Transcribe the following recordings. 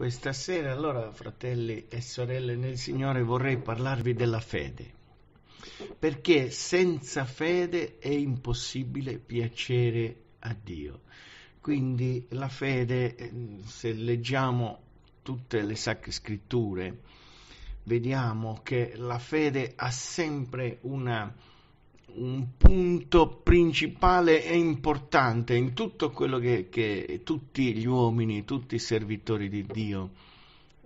Questa sera, allora, fratelli e sorelle nel Signore, vorrei parlarvi della fede, perché senza fede è impossibile piacere a Dio. Quindi la fede, se leggiamo tutte le sacre scritture, vediamo che la fede ha sempre una un punto principale e importante in tutto quello che, che tutti gli uomini, tutti i servitori di Dio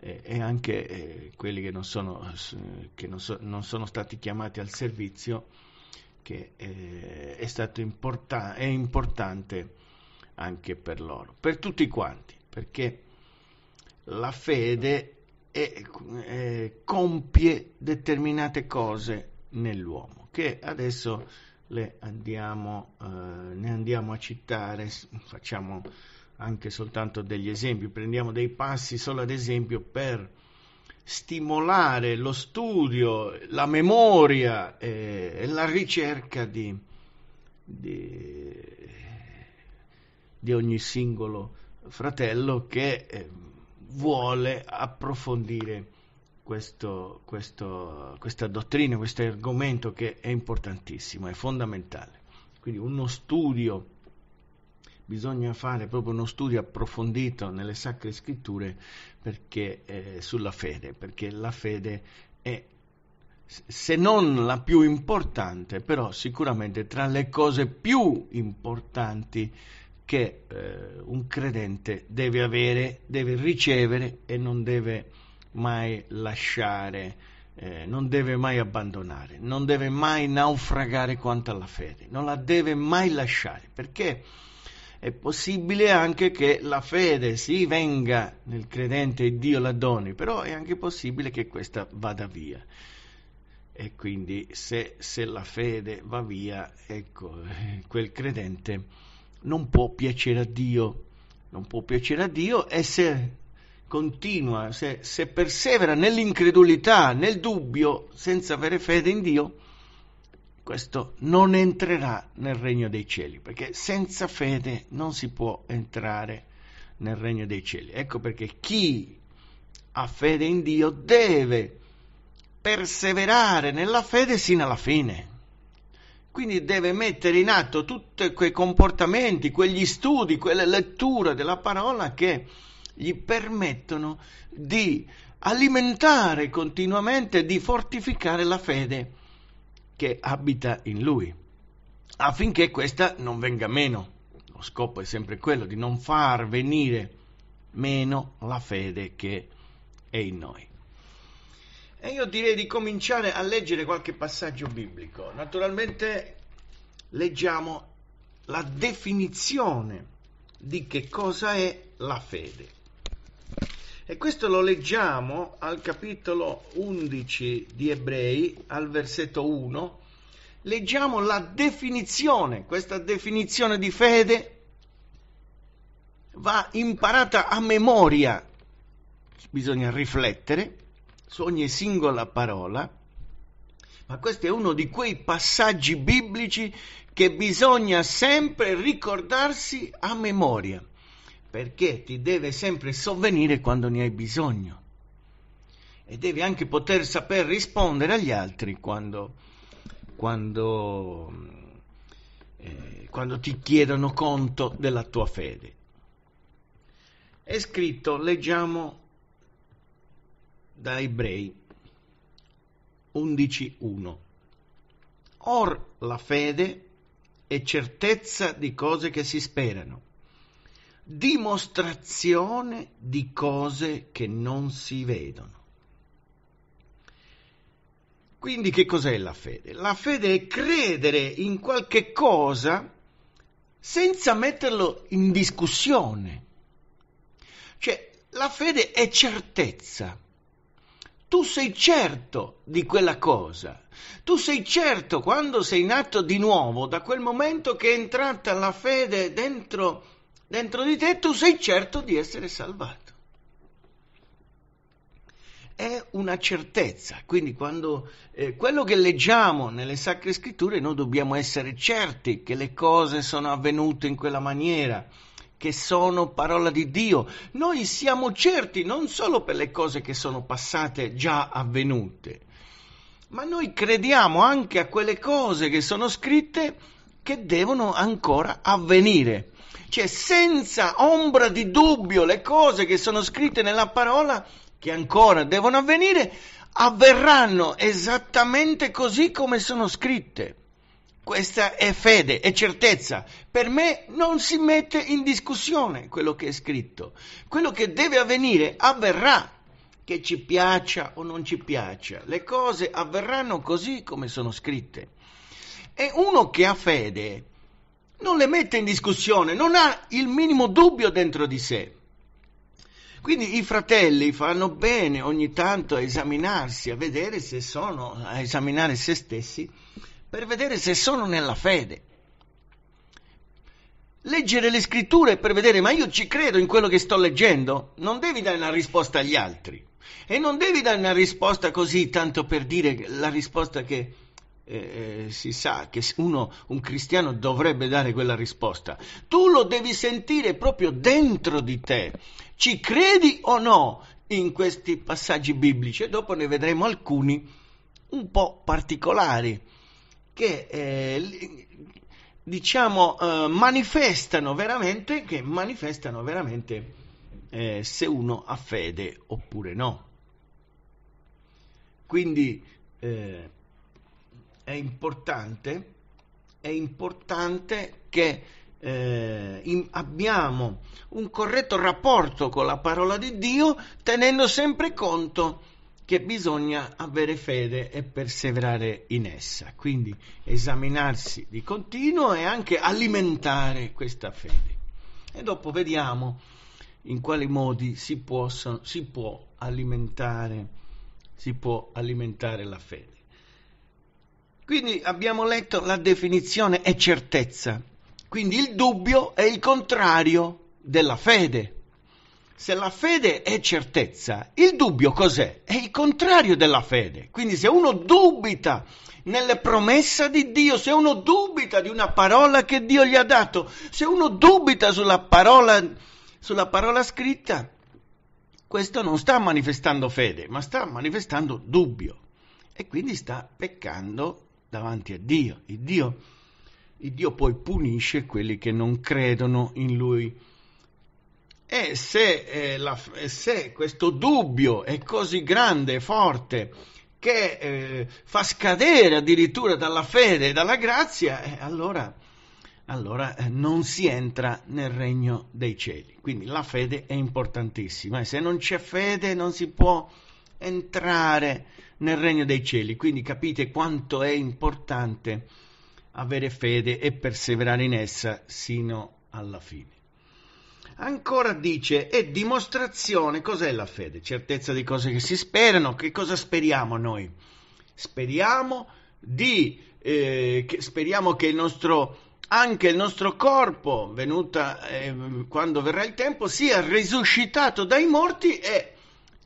eh, e anche eh, quelli che, non sono, che non, so, non sono, stati chiamati al servizio, che eh, è, stato importa- è importante anche per loro, per tutti quanti, perché la fede è, compie determinate cose nell'uomo che adesso andiamo, eh, ne andiamo a citare, facciamo anche soltanto degli esempi, prendiamo dei passi solo ad esempio per stimolare lo studio, la memoria eh, e la ricerca di, di, di, ogni singolo fratello che eh, vuole approfondire questo, questo, questa dottrina, questo argomento che è importantissimo, è fondamentale. Quindi uno studio, bisogna fare proprio uno studio approfondito nelle sacre scritture perché, eh, sulla fede, perché la fede è se non la più importante, però sicuramente tra le cose più importanti che eh, un credente deve avere, deve ricevere e non deve mai lasciare, eh, non deve mai abbandonare, non deve mai naufragare quanto alla fede, non la deve mai lasciare, perché è possibile anche che la fede sì venga nel credente e Dio la doni, però è anche possibile che questa vada via. E quindi se, se la fede va via, ecco, quel credente non può piacere a Dio, non può piacere a Dio e se continua, se, se persevera nell'incredulità, nel dubbio, senza avere fede in Dio, questo non entrerà nel regno dei cieli, perché senza fede non si può entrare nel regno dei cieli. Ecco perché chi ha fede in Dio deve perseverare nella fede sino alla fine. Quindi deve mettere in atto tutti quei comportamenti, quegli studi, quelle letture della parola che gli permettono di alimentare continuamente, di fortificare la fede che abita in lui, affinché questa non venga meno. Lo scopo è sempre quello di non far venire meno la fede che è in noi. E io direi di cominciare a leggere qualche passaggio biblico. Naturalmente leggiamo la definizione di che cosa è la fede. E questo lo leggiamo al capitolo 11 di Ebrei, al versetto 1. Leggiamo la definizione, questa definizione di fede va imparata a memoria. Bisogna riflettere su ogni singola parola, ma questo è uno di quei passaggi biblici che bisogna sempre ricordarsi a memoria perché ti deve sempre sovvenire quando ne hai bisogno e devi anche poter saper rispondere agli altri quando, quando, eh, quando ti chiedono conto della tua fede. È scritto, leggiamo da Ebrei 11.1. Or la fede è certezza di cose che si sperano, dimostrazione di cose che non si vedono. Quindi che cos'è la fede? La fede è credere in qualche cosa senza metterlo in discussione. Cioè, la fede è certezza. Tu sei certo di quella cosa. Tu sei certo quando sei nato di nuovo, da quel momento che è entrata la fede dentro dentro di te, tu sei certo di essere salvato. È una certezza, quindi quando eh, quello che leggiamo nelle sacre scritture noi dobbiamo essere certi che le cose sono avvenute in quella maniera, che sono parola di Dio. Noi siamo certi non solo per le cose che sono passate già avvenute, ma noi crediamo anche a quelle cose che sono scritte che devono ancora avvenire. Cioè, senza ombra di dubbio, le cose che sono scritte nella parola, che ancora devono avvenire, avverranno esattamente così come sono scritte. Questa è fede, è certezza. Per me non si mette in discussione quello che è scritto. Quello che deve avvenire avverrà, che ci piaccia o non ci piaccia. Le cose avverranno così come sono scritte. E uno che ha fede non le mette in discussione, non ha il minimo dubbio dentro di sé. Quindi i fratelli fanno bene ogni tanto a esaminarsi, a vedere se sono, a esaminare se stessi, per vedere se sono nella fede. Leggere le scritture per vedere, ma io ci credo in quello che sto leggendo, non devi dare una risposta agli altri. E non devi dare una risposta così, tanto per dire la risposta che eh, eh, si sa che uno, un cristiano dovrebbe dare quella risposta. Tu lo devi sentire proprio dentro di te. Ci credi o no in questi passaggi biblici? E dopo ne vedremo alcuni un po' particolari che eh, diciamo eh, manifestano veramente che manifestano veramente eh, se uno ha fede oppure no. Quindi eh, è importante, è importante che eh, in, abbiamo un corretto rapporto con la parola di Dio, tenendo sempre conto che bisogna avere fede e perseverare in essa, quindi esaminarsi di continuo e anche alimentare questa fede. E dopo vediamo in quali modi si, possono, si, può, alimentare, si può alimentare la fede. Quindi abbiamo letto la definizione è certezza. Quindi il dubbio è il contrario della fede. Se la fede è certezza, il dubbio cos'è? È il contrario della fede. Quindi se uno dubita nelle promesse di Dio, se uno dubita di una parola che Dio gli ha dato, se uno dubita sulla parola, sulla parola scritta, questo non sta manifestando fede, ma sta manifestando dubbio e quindi sta peccando davanti a Dio. Il Dio, il Dio poi punisce quelli che non credono in Lui. E se, eh, la, eh, se questo dubbio è così grande e forte che eh, fa scadere addirittura dalla fede e dalla grazia, eh, allora, allora eh, non si entra nel regno dei cieli. Quindi la fede è importantissima e se non c'è fede non si può entrare nel regno dei cieli. Quindi capite quanto è importante avere fede e perseverare in essa sino alla fine. Ancora dice, è dimostrazione, cos'è la fede? Certezza di cose che si sperano, che cosa speriamo noi? Speriamo di, eh, che, speriamo che il nostro, anche il nostro corpo, venuta, eh, quando verrà il tempo, sia risuscitato dai morti e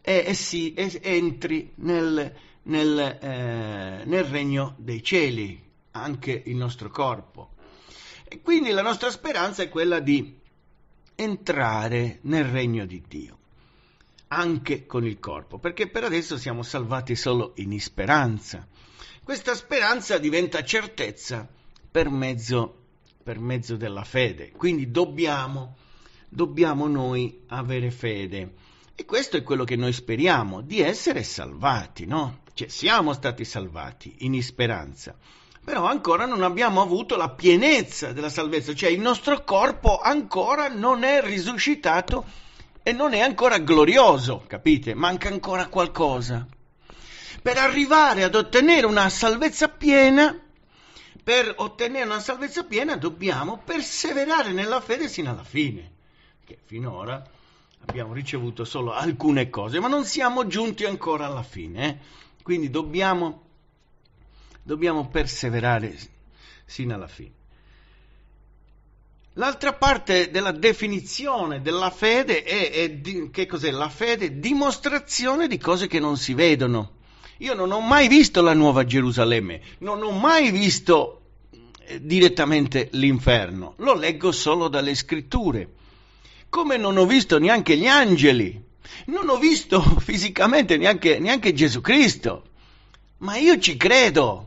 e, e, si, e entri nel, nel, eh, nel regno dei cieli, anche il nostro corpo. E quindi la nostra speranza è quella di entrare nel regno di Dio anche con il corpo, perché per adesso siamo salvati solo in speranza. Questa speranza diventa certezza per mezzo, per mezzo della fede, quindi dobbiamo, dobbiamo noi avere fede. E questo è quello che noi speriamo, di essere salvati, no? Cioè siamo stati salvati in speranza, però ancora non abbiamo avuto la pienezza della salvezza, cioè il nostro corpo ancora non è risuscitato e non è ancora glorioso, capite? Manca ancora qualcosa. Per arrivare ad ottenere una salvezza piena, per ottenere una salvezza piena dobbiamo perseverare nella fede sino alla fine, che finora abbiamo ricevuto solo alcune cose, ma non siamo giunti ancora alla fine. Eh? Quindi dobbiamo, dobbiamo perseverare sino alla fine. L'altra parte della definizione della fede è, è di, che cos'è la fede? Dimostrazione di cose che non si vedono. Io non ho mai visto la nuova Gerusalemme, non ho mai visto eh, direttamente l'inferno, lo leggo solo dalle scritture come non ho visto neanche gli angeli, non ho visto fisicamente neanche, neanche Gesù Cristo, ma io ci credo.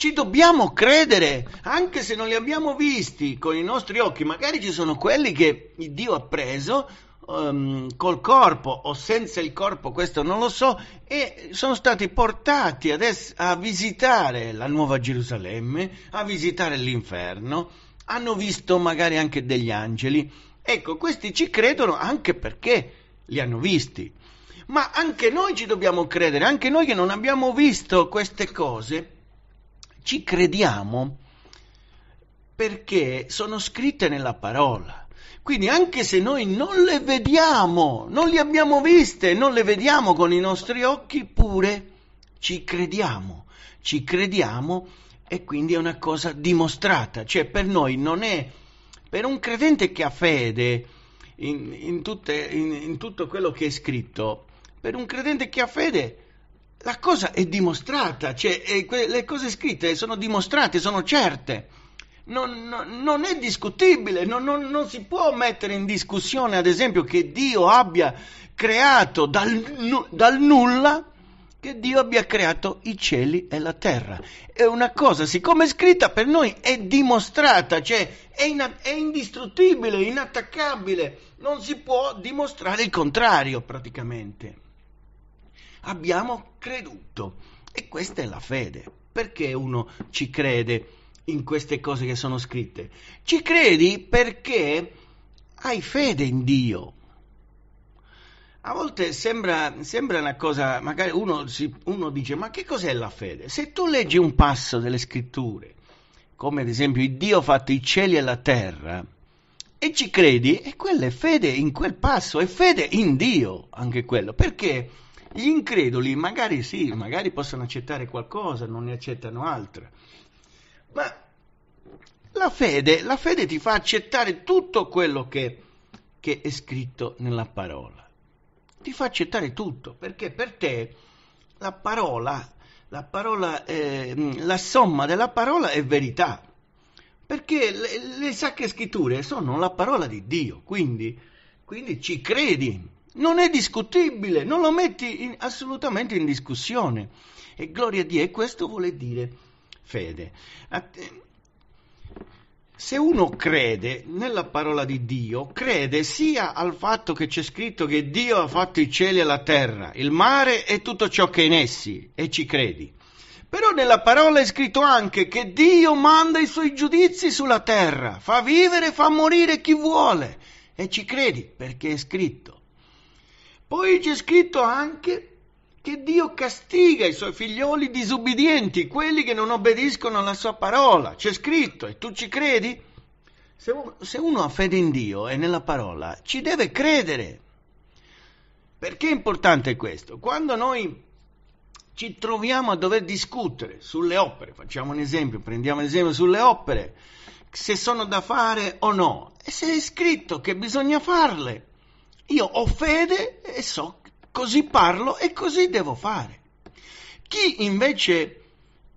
Ci dobbiamo credere, anche se non li abbiamo visti con i nostri occhi, magari ci sono quelli che Dio ha preso um, col corpo o senza il corpo, questo non lo so, e sono stati portati adesso a visitare la Nuova Gerusalemme, a visitare l'inferno, hanno visto magari anche degli angeli, Ecco, questi ci credono anche perché li hanno visti. Ma anche noi ci dobbiamo credere, anche noi che non abbiamo visto queste cose, ci crediamo perché sono scritte nella parola. Quindi anche se noi non le vediamo, non le abbiamo viste, non le vediamo con i nostri occhi, pure ci crediamo, ci crediamo e quindi è una cosa dimostrata, cioè per noi non è per un credente che ha fede in, in, tutte, in, in tutto quello che è scritto, per un credente che ha fede, la cosa è dimostrata, cioè è eh, que- le cose scritte sono dimostrate, sono certe. Non, non, non è discutibile, non, non, si può mettere in discussione, ad esempio, che Dio abbia creato dal, dal nulla che Dio abbia creato i cieli e la terra. È una cosa, siccome è scritta per noi, è dimostrata, cioè è, in, è indistruttibile, inattaccabile, non si può dimostrare il contrario praticamente. Abbiamo creduto e questa è la fede. Perché uno ci crede in queste cose che sono scritte? Ci credi perché hai fede in Dio a volte sembra, sembra, una cosa, magari uno, si, uno, dice, ma che cos'è la fede? Se tu leggi un passo delle scritture, come ad esempio il Dio ha fatto i cieli e la terra, e ci credi, e quella è fede in quel passo, è fede in Dio anche quello, perché gli increduli magari sì, magari possono accettare qualcosa, non ne accettano altra, ma la fede, la fede ti fa accettare tutto quello che, che è scritto nella parola ti fa accettare tutto, perché per te la parola, la, parola, eh, la somma della parola è verità, perché le, le, sacre scritture sono la parola di Dio, quindi, quindi ci credi. Non è discutibile, non lo metti in, assolutamente in discussione. E gloria a Dio, e questo vuole dire fede. Att- se uno crede nella parola di Dio, crede sia al fatto che c'è scritto che Dio ha fatto i cieli e la terra, il mare e tutto ciò che è in essi, e ci credi. Però nella parola è scritto anche che Dio manda i suoi giudizi sulla terra, fa vivere e fa morire chi vuole, e ci credi perché è scritto. Poi c'è scritto anche che Dio castiga i suoi figlioli disubbidienti, quelli che non obbediscono alla sua parola. C'è scritto e tu ci credi? Se uno, se uno ha fede in Dio e nella parola, ci deve credere. Perché è importante questo? Quando noi ci troviamo a dover discutere sulle opere, facciamo un esempio, prendiamo l'esempio sulle opere, se sono da fare o no, e se è scritto che bisogna farle, io ho fede e so così parlo e così devo fare. Chi invece,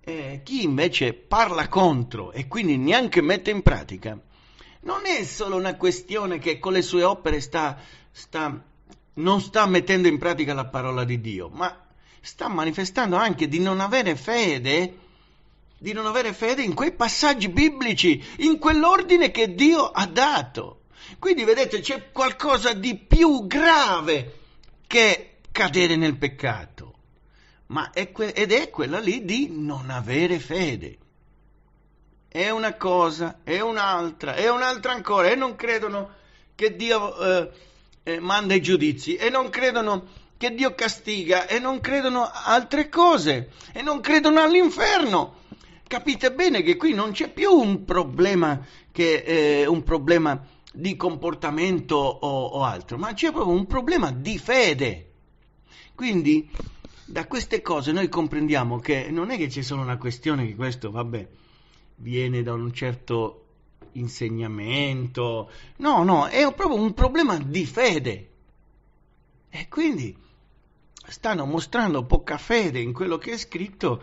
eh, chi invece parla contro e quindi neanche mette in pratica, non è solo una questione che con le sue opere sta, sta, non sta mettendo in pratica la parola di Dio, ma sta manifestando anche di non avere fede, di non avere fede in quei passaggi biblici, in quell'ordine che Dio ha dato. Quindi vedete c'è qualcosa di più grave che cadere nel peccato, ma è que- ed è quella lì di non avere fede. È una cosa, è un'altra, è un'altra ancora, e non credono che Dio eh, eh, manda i giudizi, e non credono che Dio castiga, e non credono altre cose, e non credono all'inferno. Capite bene che qui non c'è più un problema che è eh, un problema di comportamento o, o altro, ma c'è proprio un problema di fede. Quindi da queste cose noi comprendiamo che non è che c'è solo una questione che questo, vabbè, viene da un certo insegnamento. No, no, è proprio un problema di fede. E quindi stanno mostrando poca fede in quello che è scritto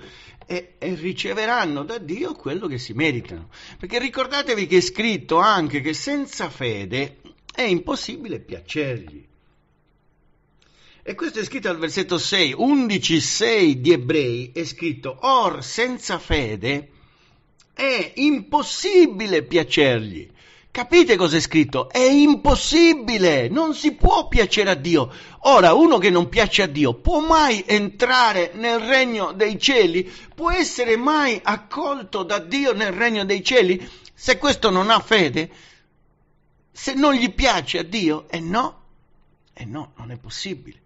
e, e, riceveranno da Dio quello che si meritano. Perché ricordatevi che è scritto anche che senza fede è impossibile piacergli. E questo è scritto al versetto 6, 11, 6 di Ebrei, è scritto, or senza fede è impossibile piacergli. Capite cosa è scritto? È impossibile, non si può piacere a Dio. Ora, uno che non piace a Dio può mai entrare nel regno dei cieli? Può essere mai accolto da Dio nel regno dei cieli? Se questo non ha fede, se non gli piace a Dio, e eh no, e eh no, non è possibile.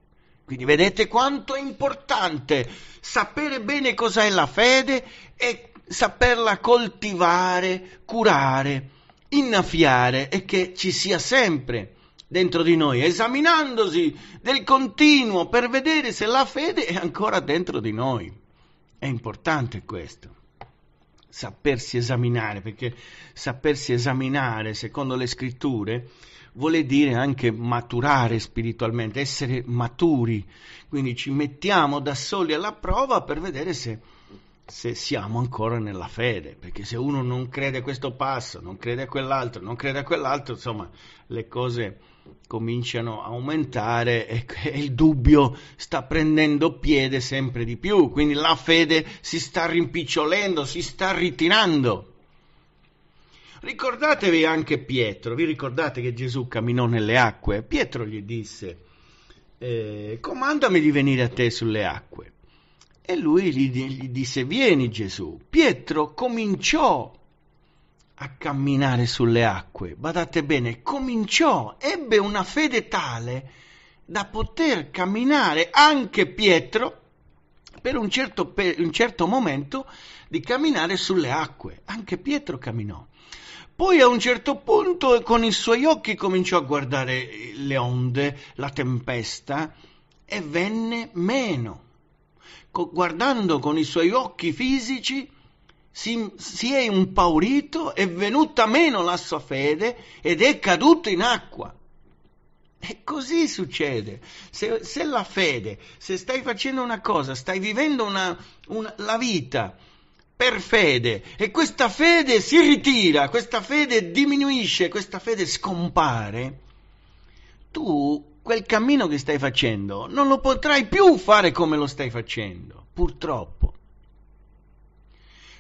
Quindi vedete quanto è importante sapere bene cos'è la fede e saperla coltivare, curare innaffiare e che ci sia sempre dentro di noi, esaminandosi del continuo per vedere se la fede è ancora dentro di noi. È importante questo, sapersi esaminare, perché sapersi esaminare, secondo le scritture, vuole dire anche maturare spiritualmente, essere maturi. Quindi ci mettiamo da soli alla prova per vedere se se siamo ancora nella fede, perché se uno non crede a questo passo, non crede a quell'altro, non crede a quell'altro, insomma, le cose cominciano a aumentare e, il dubbio sta prendendo piede sempre di più, quindi la fede si sta rimpicciolendo, si sta ritirando. Ricordatevi anche Pietro, vi ricordate che Gesù camminò nelle acque? Pietro gli disse, eh, comandami di venire a te sulle acque. E lui gli, gli disse, vieni Gesù. Pietro cominciò a camminare sulle acque. Badate bene, cominciò, ebbe una fede tale da poter camminare anche Pietro per un certo, per un certo momento di camminare sulle acque. Anche Pietro camminò. Poi a un certo punto con i suoi occhi cominciò a guardare le onde, la tempesta e venne meno guardando con i suoi occhi fisici, si, si è impaurito, è venuta meno la sua fede ed è caduto in acqua. E così succede. Se, se, la fede, se stai facendo una cosa, stai vivendo una, una, la vita per fede e questa fede si ritira, questa fede diminuisce, questa fede scompare, tu quel cammino che stai facendo non lo potrai più fare come lo stai facendo, purtroppo.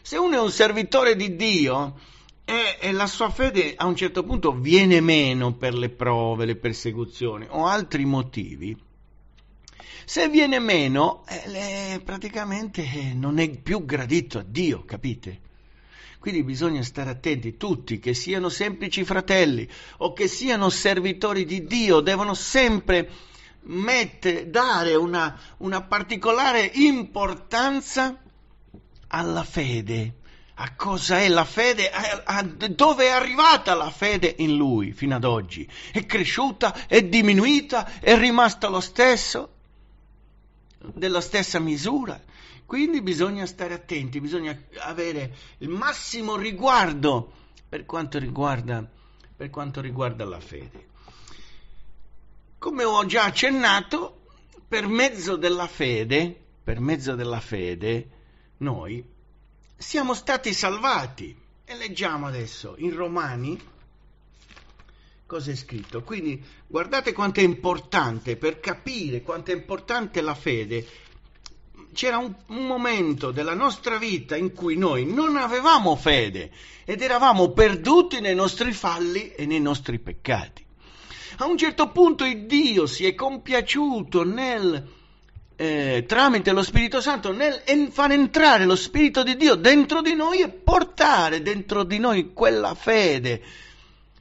Se uno è un servitore di Dio e, e la sua fede a un certo punto viene meno per le prove, le persecuzioni o altri motivi, se viene meno, eh, praticamente non è più gradito a Dio, capite? Quindi bisogna stare attenti tutti, che siano semplici fratelli o che siano servitori di Dio, devono sempre mette, dare una, una particolare importanza alla fede, a cosa è la fede, a, a, dove è arrivata la fede in lui fino ad oggi. È cresciuta, è diminuita, è rimasta lo stesso, della stessa misura. Quindi bisogna stare attenti, bisogna avere il massimo riguardo per quanto riguarda, per quanto riguarda la fede. Come ho già accennato, per mezzo della fede, per mezzo della fede, noi siamo stati salvati. E leggiamo adesso in Romani cosa è scritto. Quindi guardate quanto è importante per capire quanto è importante la fede c'era un, un, momento della nostra vita in cui noi non avevamo fede ed eravamo perduti nei nostri falli e nei nostri peccati. A un certo punto il Dio si è compiaciuto nel, eh, tramite lo Spirito Santo nel far entrare lo Spirito di Dio dentro di noi e portare dentro di noi quella fede,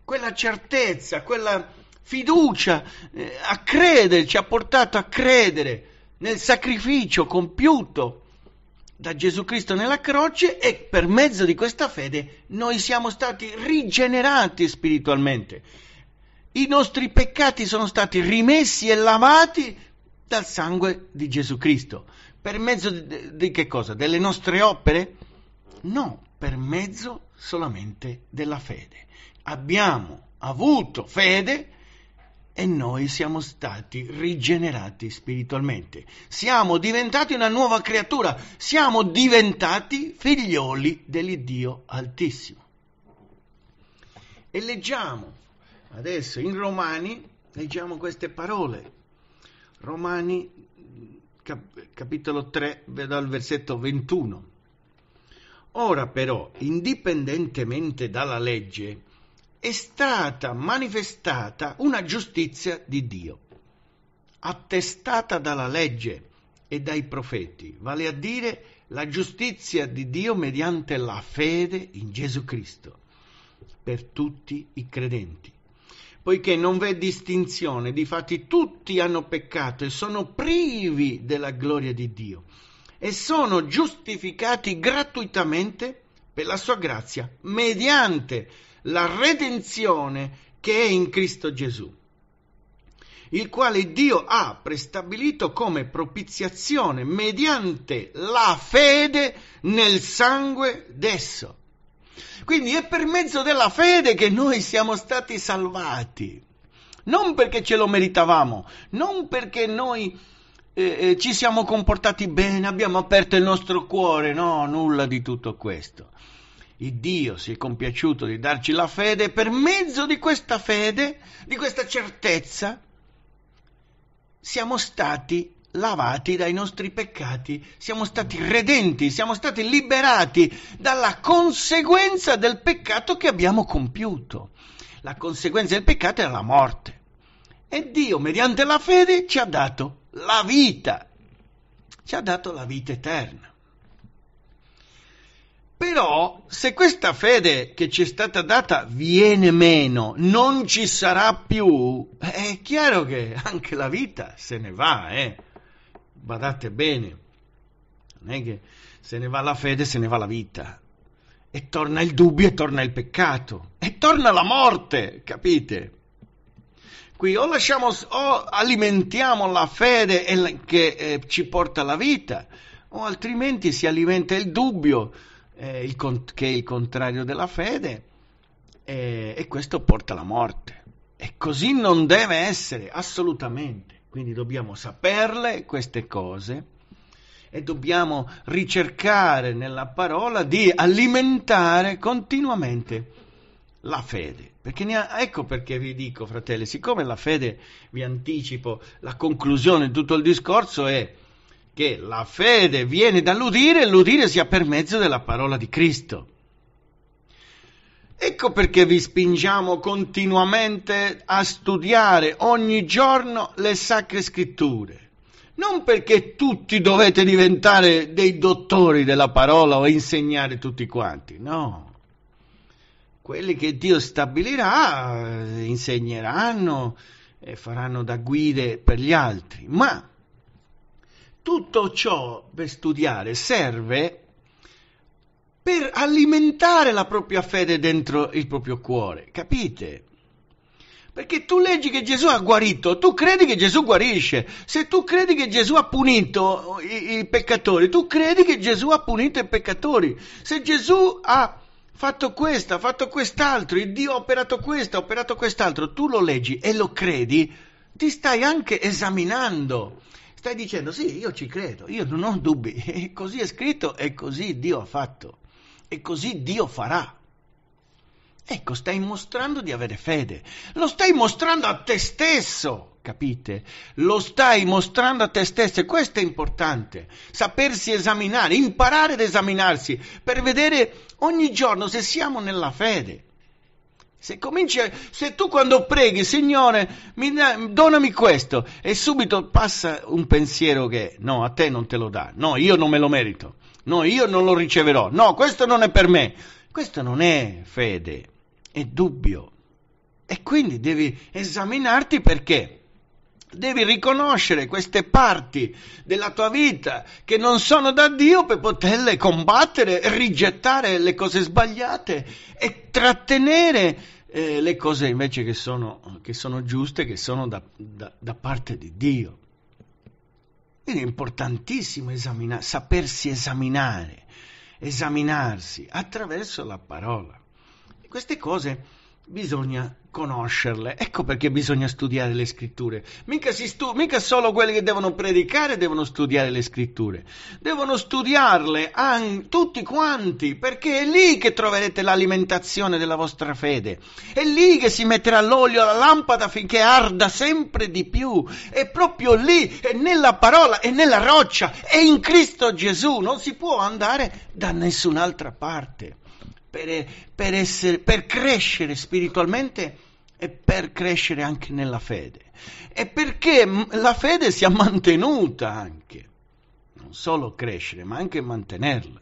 quella certezza, quella fiducia, eh, a crederci, ha portato a credere nel sacrificio compiuto da Gesù Cristo nella croce e per mezzo di questa fede noi siamo stati rigenerati spiritualmente. I nostri peccati sono stati rimessi e lavati dal sangue di Gesù Cristo. Per mezzo di, di che cosa? Delle nostre opere? No, per mezzo solamente della fede. Abbiamo avuto fede e noi siamo stati rigenerati spiritualmente. Siamo diventati una nuova creatura, siamo diventati figlioli dell'Iddio Altissimo. E leggiamo adesso in Romani, leggiamo queste parole. Romani cap- capitolo 3 dal versetto 21. Ora però, indipendentemente dalla legge, è stata manifestata una giustizia di Dio, attestata dalla legge e dai profeti, vale a dire la giustizia di Dio mediante la fede in Gesù Cristo per tutti i credenti, poiché non v'è distinzione, difatti tutti hanno peccato e sono privi della gloria di Dio e sono giustificati gratuitamente per la sua grazia mediante la la redenzione che è in Cristo Gesù, il quale Dio ha prestabilito come propiziazione mediante la fede nel sangue d'esso. Quindi è per mezzo della fede che noi siamo stati salvati, non perché ce lo meritavamo, non perché noi eh, eh ci siamo comportati bene, abbiamo aperto il nostro cuore, no, nulla di tutto questo il Dio si è compiaciuto di darci la fede e per mezzo di questa fede, di questa certezza, siamo stati lavati dai nostri peccati, siamo stati redenti, siamo stati liberati dalla conseguenza del peccato che abbiamo compiuto. La conseguenza del peccato è la morte. E Dio, mediante la fede, ci ha dato la vita, ci ha dato la vita eterna. Però se questa fede che ci è stata data viene meno, non ci sarà più, è chiaro che anche la vita se ne va, eh? Badate bene, non è che se ne va la fede, se ne va la vita. E torna il dubbio, e torna il peccato, e torna la morte, capite? Qui o, lasciamo, o alimentiamo la fede che eh, ci porta alla vita, o altrimenti si alimenta il dubbio eh, il con- che è il contrario della fede, eh, e questo porta alla morte. E così non deve essere, assolutamente. Quindi dobbiamo saperle queste cose e dobbiamo ricercare nella parola di alimentare continuamente la fede. Perché ha, ecco perché vi dico, fratelli, siccome la fede, vi anticipo, la conclusione di tutto il discorso è che la fede viene dall'udire e l'udire sia per mezzo della parola di Cristo. Ecco perché vi spingiamo continuamente a studiare ogni giorno le sacre scritture. Non perché tutti dovete diventare dei dottori della parola o insegnare tutti quanti, no. Quelli che Dio stabilirà eh, insegneranno e faranno da guide per gli altri, ma tutto ciò per studiare serve per alimentare la propria fede dentro il proprio cuore, capite? Perché tu leggi che Gesù ha guarito, tu credi che Gesù guarisce, se tu credi che Gesù ha punito i, i peccatori, tu credi che Gesù ha punito i peccatori, se Gesù ha fatto questo, ha fatto quest'altro, il Dio ha operato questo, ha operato quest'altro, tu lo leggi e lo credi, ti stai anche esaminando stai dicendo sì, io ci credo, io non ho dubbi, così è scritto e così Dio ha fatto e così Dio farà. Ecco, stai mostrando di avere fede, lo stai mostrando a te stesso, capite? Lo stai mostrando a te stesso e questo è importante, sapersi esaminare, imparare ad esaminarsi per vedere ogni giorno se siamo nella fede. Se, cominci a, se tu quando preghi, Signore, mi donami questo, e subito passa un pensiero che no, a te non te lo dà, no, io non me lo merito, no, io non lo riceverò, no, questo non è per me. Questo non è fede, è dubbio. E quindi devi esaminarti perché Devi riconoscere queste parti della tua vita che non sono da Dio per poterle combattere, rigettare le cose sbagliate e trattenere eh, le cose invece che sono, che sono giuste, che sono da, da, da parte di Dio. Quindi è importantissimo esamina- sapersi esaminare, esaminarsi attraverso la parola. queste cose bisogna conoscerle. Ecco perché bisogna studiare le scritture. Mica, stu- mica, solo quelli che devono predicare devono studiare le scritture, devono studiarle an- tutti quanti, perché è lì che troverete l'alimentazione della vostra fede, è lì che si metterà l'olio alla lampada finché arda sempre di più, è proprio lì, è nella parola, è nella roccia, è in Cristo Gesù, non si può andare da nessun'altra parte per, per, essere, per crescere spiritualmente e per crescere anche nella fede. E perché la fede sia mantenuta anche, non solo crescere, ma anche mantenerla.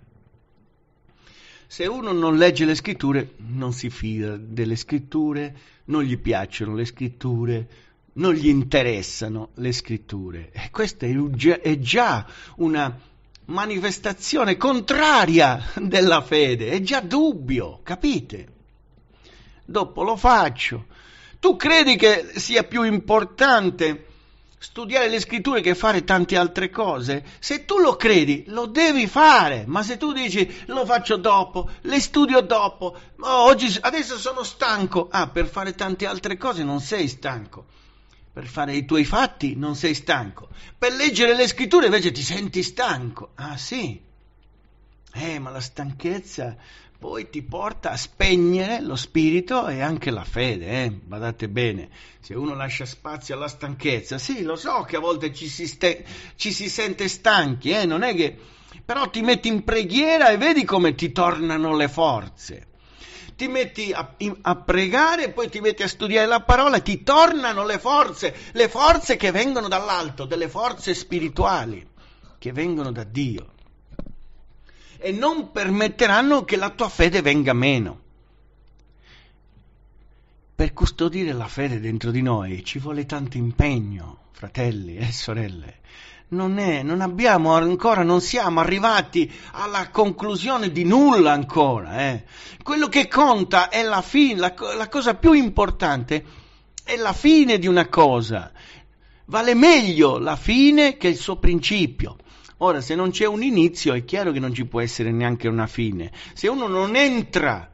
Se uno non legge le scritture, non si fida delle scritture, non gli piacciono le scritture, non gli interessano le scritture. E questa è già una manifestazione contraria della fede, è già dubbio, capite? Dopo lo faccio. Tu credi che sia più importante studiare le scritture che fare tante altre cose? Se tu lo credi, lo devi fare, ma se tu dici lo faccio dopo, le studio dopo, oh, oggi, adesso sono stanco, ah, per fare tante altre cose non sei stanco per fare i tuoi fatti non sei stanco, per leggere le scritture invece ti senti stanco. Ah sì, eh, ma la stanchezza poi ti porta a spegnere lo spirito e anche la fede, eh? badate bene, se uno lascia spazio alla stanchezza, sì, lo so che a volte ci si, ste- ci si sente stanchi, eh? non è che... però ti metti in preghiera e vedi come ti tornano le forze ti metti a, a pregare, poi ti metti a studiare la parola, ti tornano le forze, le forze che vengono dall'alto, delle forze spirituali, che vengono da Dio. E non permetteranno che la tua fede venga meno. Per custodire la fede dentro di noi ci vuole tanto impegno, fratelli e sorelle non è, non abbiamo ancora, non siamo arrivati alla conclusione di nulla ancora. Eh. Quello che conta è la fine, la, la cosa più importante è la fine di una cosa. Vale meglio la fine che il suo principio. Ora, se non c'è un inizio, è chiaro che non ci può essere neanche una fine. Se uno non entra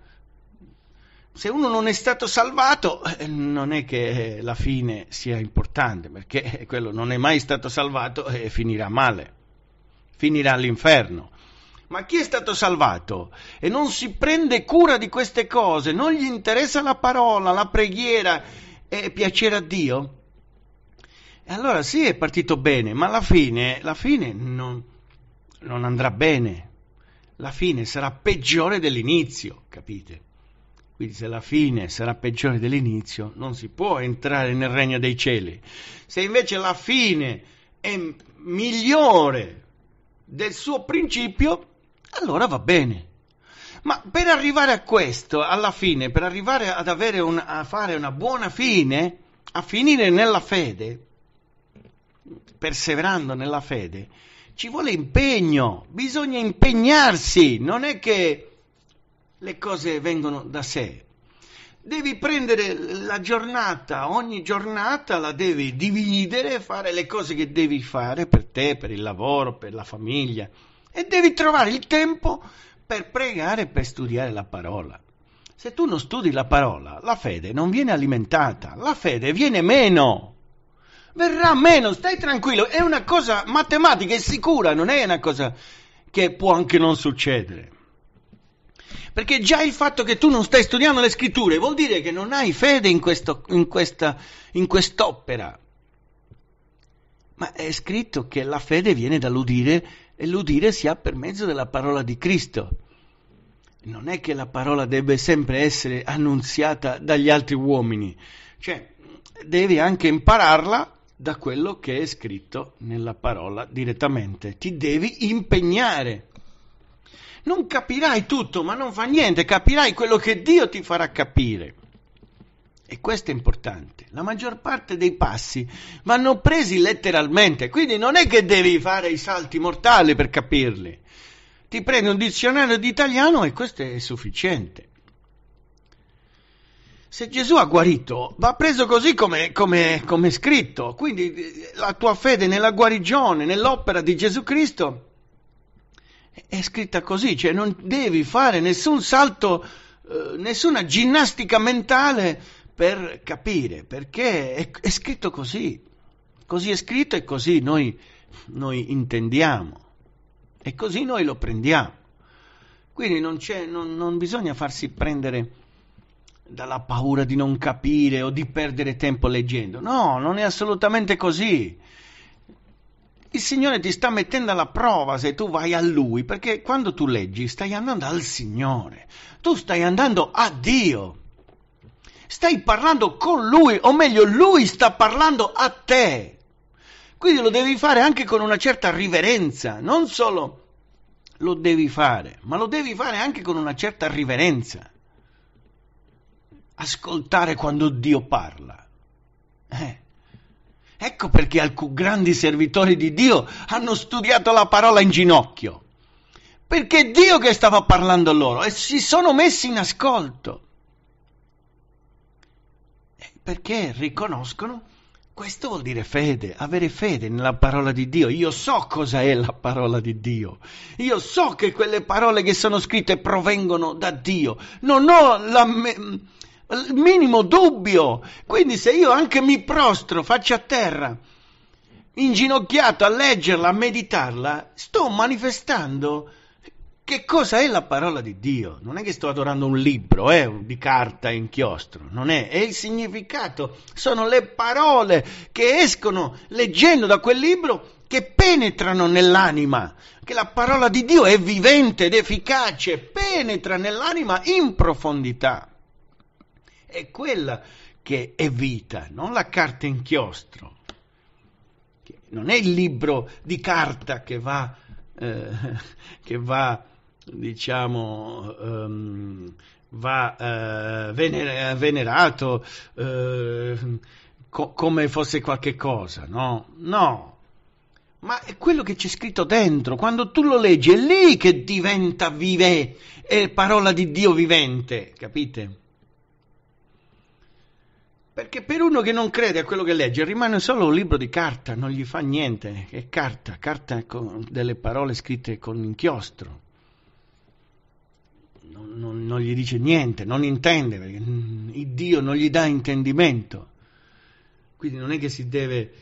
se uno non è stato salvato, eh, non è che eh, la fine sia importante, perché eh, quello non è mai stato salvato e finirà male, finirà all'inferno. Ma chi è stato salvato e non si prende cura di queste cose, non gli interessa la parola, la preghiera e piacere a Dio? E allora sì, è partito bene, ma alla fine, la fine non, non andrà bene. La fine sarà peggiore dell'inizio, capite? Quindi se la fine sarà peggiore dell'inizio, non si può entrare nel regno dei cieli. Se invece la fine è migliore del suo principio, allora va bene. Ma per arrivare a questo, alla fine, per arrivare ad avere un, a fare una buona fine, a finire nella fede, perseverando nella fede, ci vuole impegno, bisogna impegnarsi, non è che le cose vengono da sé. Devi prendere la giornata, ogni giornata la devi dividere, fare le cose che devi fare per te, per il lavoro, per la famiglia e devi trovare il tempo per pregare, per studiare la parola. Se tu non studi la parola, la fede non viene alimentata, la fede viene meno verrà meno, stai tranquillo, è una cosa matematica, è sicura, non è una cosa che può anche non succedere. Perché già il fatto che tu non stai studiando le scritture vuol dire che non hai fede in, questo, in, questa, in quest'opera. Ma è scritto che la fede viene dall'udire e l'udire si ha per mezzo della parola di Cristo. Non è che la parola debba sempre essere annunziata dagli altri uomini, cioè devi anche impararla da quello che è scritto nella parola direttamente, ti devi impegnare non capirai tutto, ma non fa niente, capirai quello che Dio ti farà capire. E questo è importante. La maggior parte dei passi vanno presi letteralmente, quindi non è che devi fare i salti mortali per capirli. Ti prendi un dizionario di italiano e questo è sufficiente. Se Gesù ha guarito, va preso così come, è scritto. Quindi eh, la tua fede nella guarigione, nell'opera di Gesù Cristo è scritta così, cioè non devi fare nessun salto, eh, nessuna ginnastica mentale per capire, perché è, è, scritto così, così è scritto e così noi, noi intendiamo e così noi lo prendiamo. Quindi non, non, non bisogna farsi prendere dalla paura di non capire o di perdere tempo leggendo. No, non è assolutamente così il Signore ti sta mettendo alla prova se tu vai a Lui, perché quando tu leggi stai andando al Signore, tu stai andando a Dio, stai parlando con Lui, o meglio Lui sta parlando a te. Quindi lo devi fare anche con una certa riverenza, non solo lo devi fare, ma lo devi fare anche con una certa riverenza. Ascoltare quando Dio parla. Eh. Ecco perché alcuni grandi servitori di Dio hanno studiato la parola in ginocchio. Perché è Dio che stava parlando loro e si sono messi in ascolto. Perché riconoscono, questo vuol dire fede, avere fede nella parola di Dio. Io so cosa è la parola di Dio. Io so che quelle parole che sono scritte provengono da Dio. Non ho la... Me- il minimo dubbio. Quindi se io anche mi prostro faccia a terra, inginocchiato a leggerla, a meditarla, sto manifestando che cosa è la parola di Dio. Non è che sto adorando un libro eh, di carta e inchiostro, non è, è il significato, sono le parole che escono leggendo da quel libro che penetrano nell'anima, che la parola di Dio è vivente ed efficace, penetra nell'anima in profondità è quella che è vita, non la carta inchiostro. Non è il libro di carta che va, eh, che va diciamo, um, va eh, vener- venerato eh, co- come fosse qualche cosa, no? No, ma è quello che c'è scritto dentro, quando tu lo leggi è lì che diventa vive, è parola di Dio vivente, capite? Perché per uno che non crede a quello che legge rimane solo un libro di carta, non gli fa niente. È carta, carta con delle parole scritte con inchiostro. Non, non, non gli dice niente, non intende, perché mm, il Dio non gli dà intendimento. Quindi non è che si deve,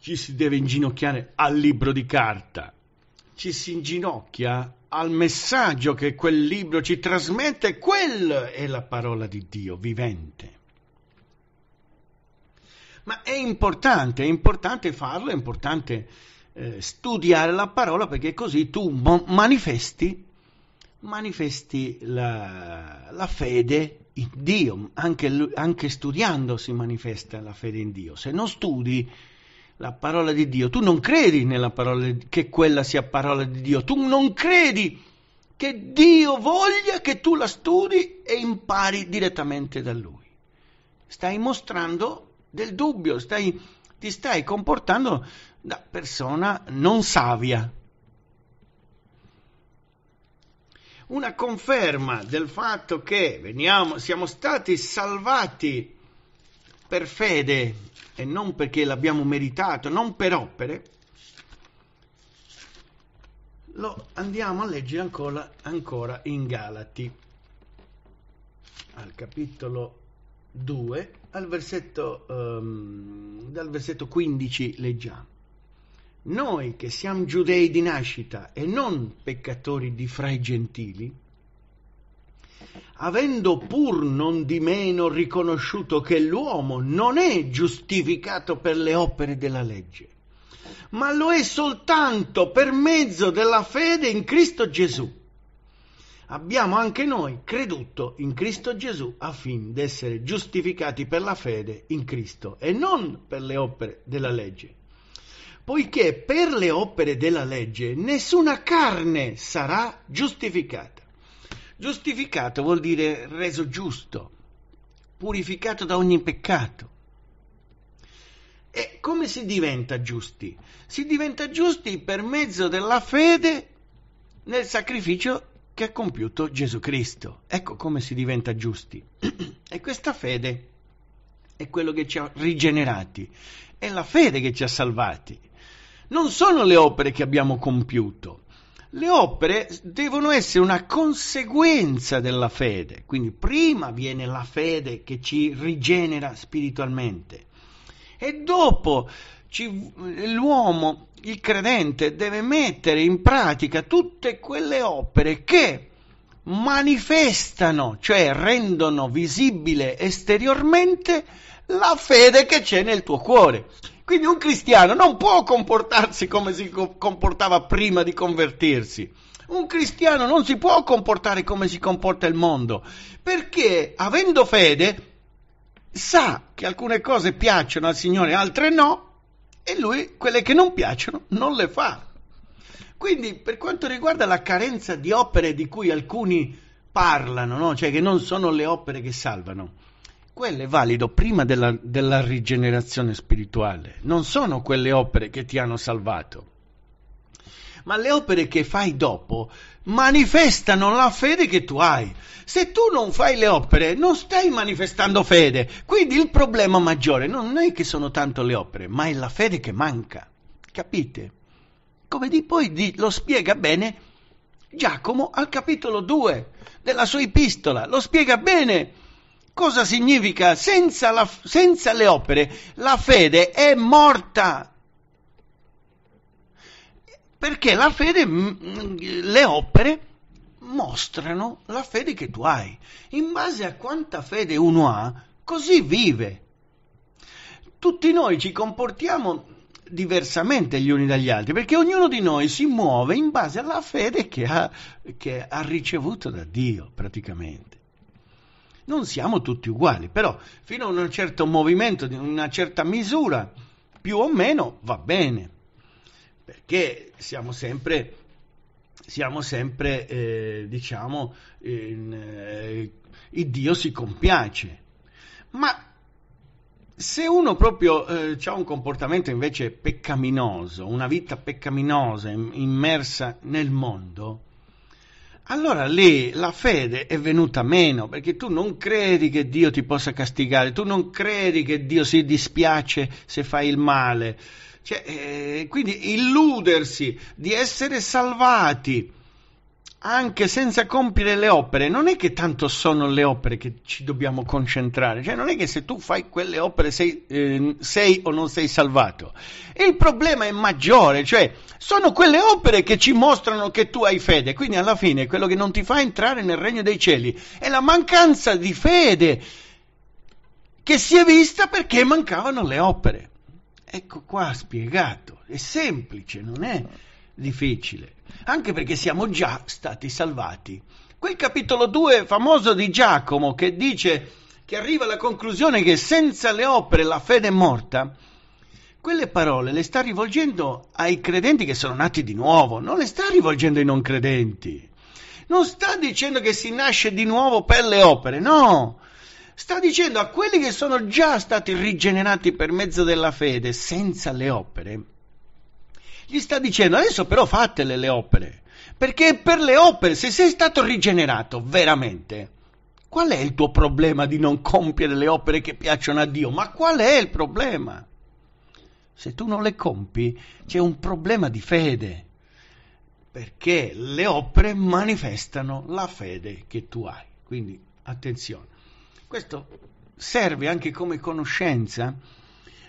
ci si deve inginocchiare al libro di carta, ci si inginocchia al messaggio che quel libro ci trasmette, quella è la parola di Dio vivente. Ma è importante, è importante farlo, è importante eh, studiare la parola perché così tu manifesti, manifesti la, la, fede in Dio, anche, anche studiando si manifesta la fede in Dio. Se non studi la parola di Dio, tu non credi nella parola di, che quella sia parola di Dio, tu non credi che Dio voglia che tu la studi e impari direttamente da Lui. Stai mostrando del dubbio, stai, ti stai comportando da persona non savia. Una conferma del fatto che veniamo, siamo stati salvati per fede e non perché l'abbiamo meritato, non per opere, lo andiamo a leggere ancora, ancora in Galati, al capitolo 2 al versetto, um, dal versetto 15 leggiamo. Noi che siamo giudei di nascita e non peccatori di fra i gentili, avendo pur non di meno riconosciuto che l'uomo non è giustificato per le opere della legge, ma lo è soltanto per mezzo della fede in Cristo Gesù abbiamo anche noi creduto in Cristo Gesù affinché essere giustificati per la fede in Cristo e non per le opere della legge. Poiché per le opere della legge nessuna carne sarà giustificata. Giustificato vuol dire reso giusto, purificato da ogni peccato. E come si diventa giusti? Si diventa giusti per mezzo della fede nel sacrificio che ha compiuto Gesù Cristo. Ecco come si diventa giusti. e questa fede è quello che ci ha rigenerati, è la fede che ci ha salvati. Non sono le opere che abbiamo compiuto. Le opere devono essere una conseguenza della fede, quindi prima viene la fede che ci rigenera spiritualmente e dopo ci, l'uomo il credente deve mettere in pratica tutte quelle opere che manifestano, cioè rendono visibile esteriormente la fede che c'è nel tuo cuore. Quindi un cristiano non può comportarsi come si comportava prima di convertirsi. Un cristiano non si può comportare come si comporta il mondo, perché avendo fede sa che alcune cose piacciono al Signore, altre no, e lui quelle che non piacciono non le fa. Quindi per quanto riguarda la carenza di opere di cui alcuni parlano, no? cioè che non sono le opere che salvano, quello è valido prima della, della rigenerazione spirituale, non sono quelle opere che ti hanno salvato ma le opere che fai dopo manifestano la fede che tu hai. Se tu non fai le opere, non stai manifestando fede. Quindi il problema maggiore non è che sono tanto le opere, ma è la fede che manca. Capite? Come di poi di, lo spiega bene Giacomo al capitolo 2 della sua epistola. Lo spiega bene. Cosa significa? senza, la, senza le opere la fede è morta. Perché la fede, mm, mm, le opere mostrano la fede che tu hai. In base a quanta fede uno ha, così vive. Tutti noi ci comportiamo diversamente gli uni dagli altri, perché ognuno di noi si muove in base alla fede che ha, che ha ricevuto da Dio, praticamente. Non siamo tutti uguali, però fino a un certo movimento, di una certa misura, più o meno va bene perché siamo sempre, siamo sempre eh, diciamo, in, eh, il Dio si compiace. Ma se uno proprio eh, ha un comportamento invece peccaminoso, una vita peccaminosa immersa nel mondo, allora lì la fede è venuta meno, perché tu non credi che Dio ti possa castigare, tu non credi che Dio si dispiace se fai il male. Cioè, eh, quindi illudersi di essere salvati anche senza compiere le opere, non è che tanto sono le opere che ci dobbiamo concentrare, cioè non è che se tu fai quelle opere sei, eh, sei o non sei salvato. Il problema è maggiore, cioè sono quelle opere che ci mostrano che tu hai fede, quindi alla fine quello che non ti fa entrare nel regno dei cieli è la mancanza di fede che si è vista perché mancavano le opere. Ecco qua spiegato, è semplice, non è difficile, anche perché siamo già stati salvati. Quel capitolo 2 famoso di Giacomo che dice che arriva alla conclusione che senza le opere la fede è morta, quelle parole le sta rivolgendo ai credenti che sono nati di nuovo, non le sta rivolgendo ai non credenti. Non sta dicendo che si nasce di nuovo per le opere, no, sta dicendo a quelli che sono già stati rigenerati per mezzo della fede senza le opere, gli sta dicendo adesso però fatele le opere, perché per le opere, se sei stato rigenerato veramente, qual è il tuo problema di non compiere le opere che piacciono a Dio? Ma qual è il problema? Se tu non le compi c'è un problema di fede, perché le opere manifestano la fede che tu hai. Quindi attenzione. Questo serve anche come conoscenza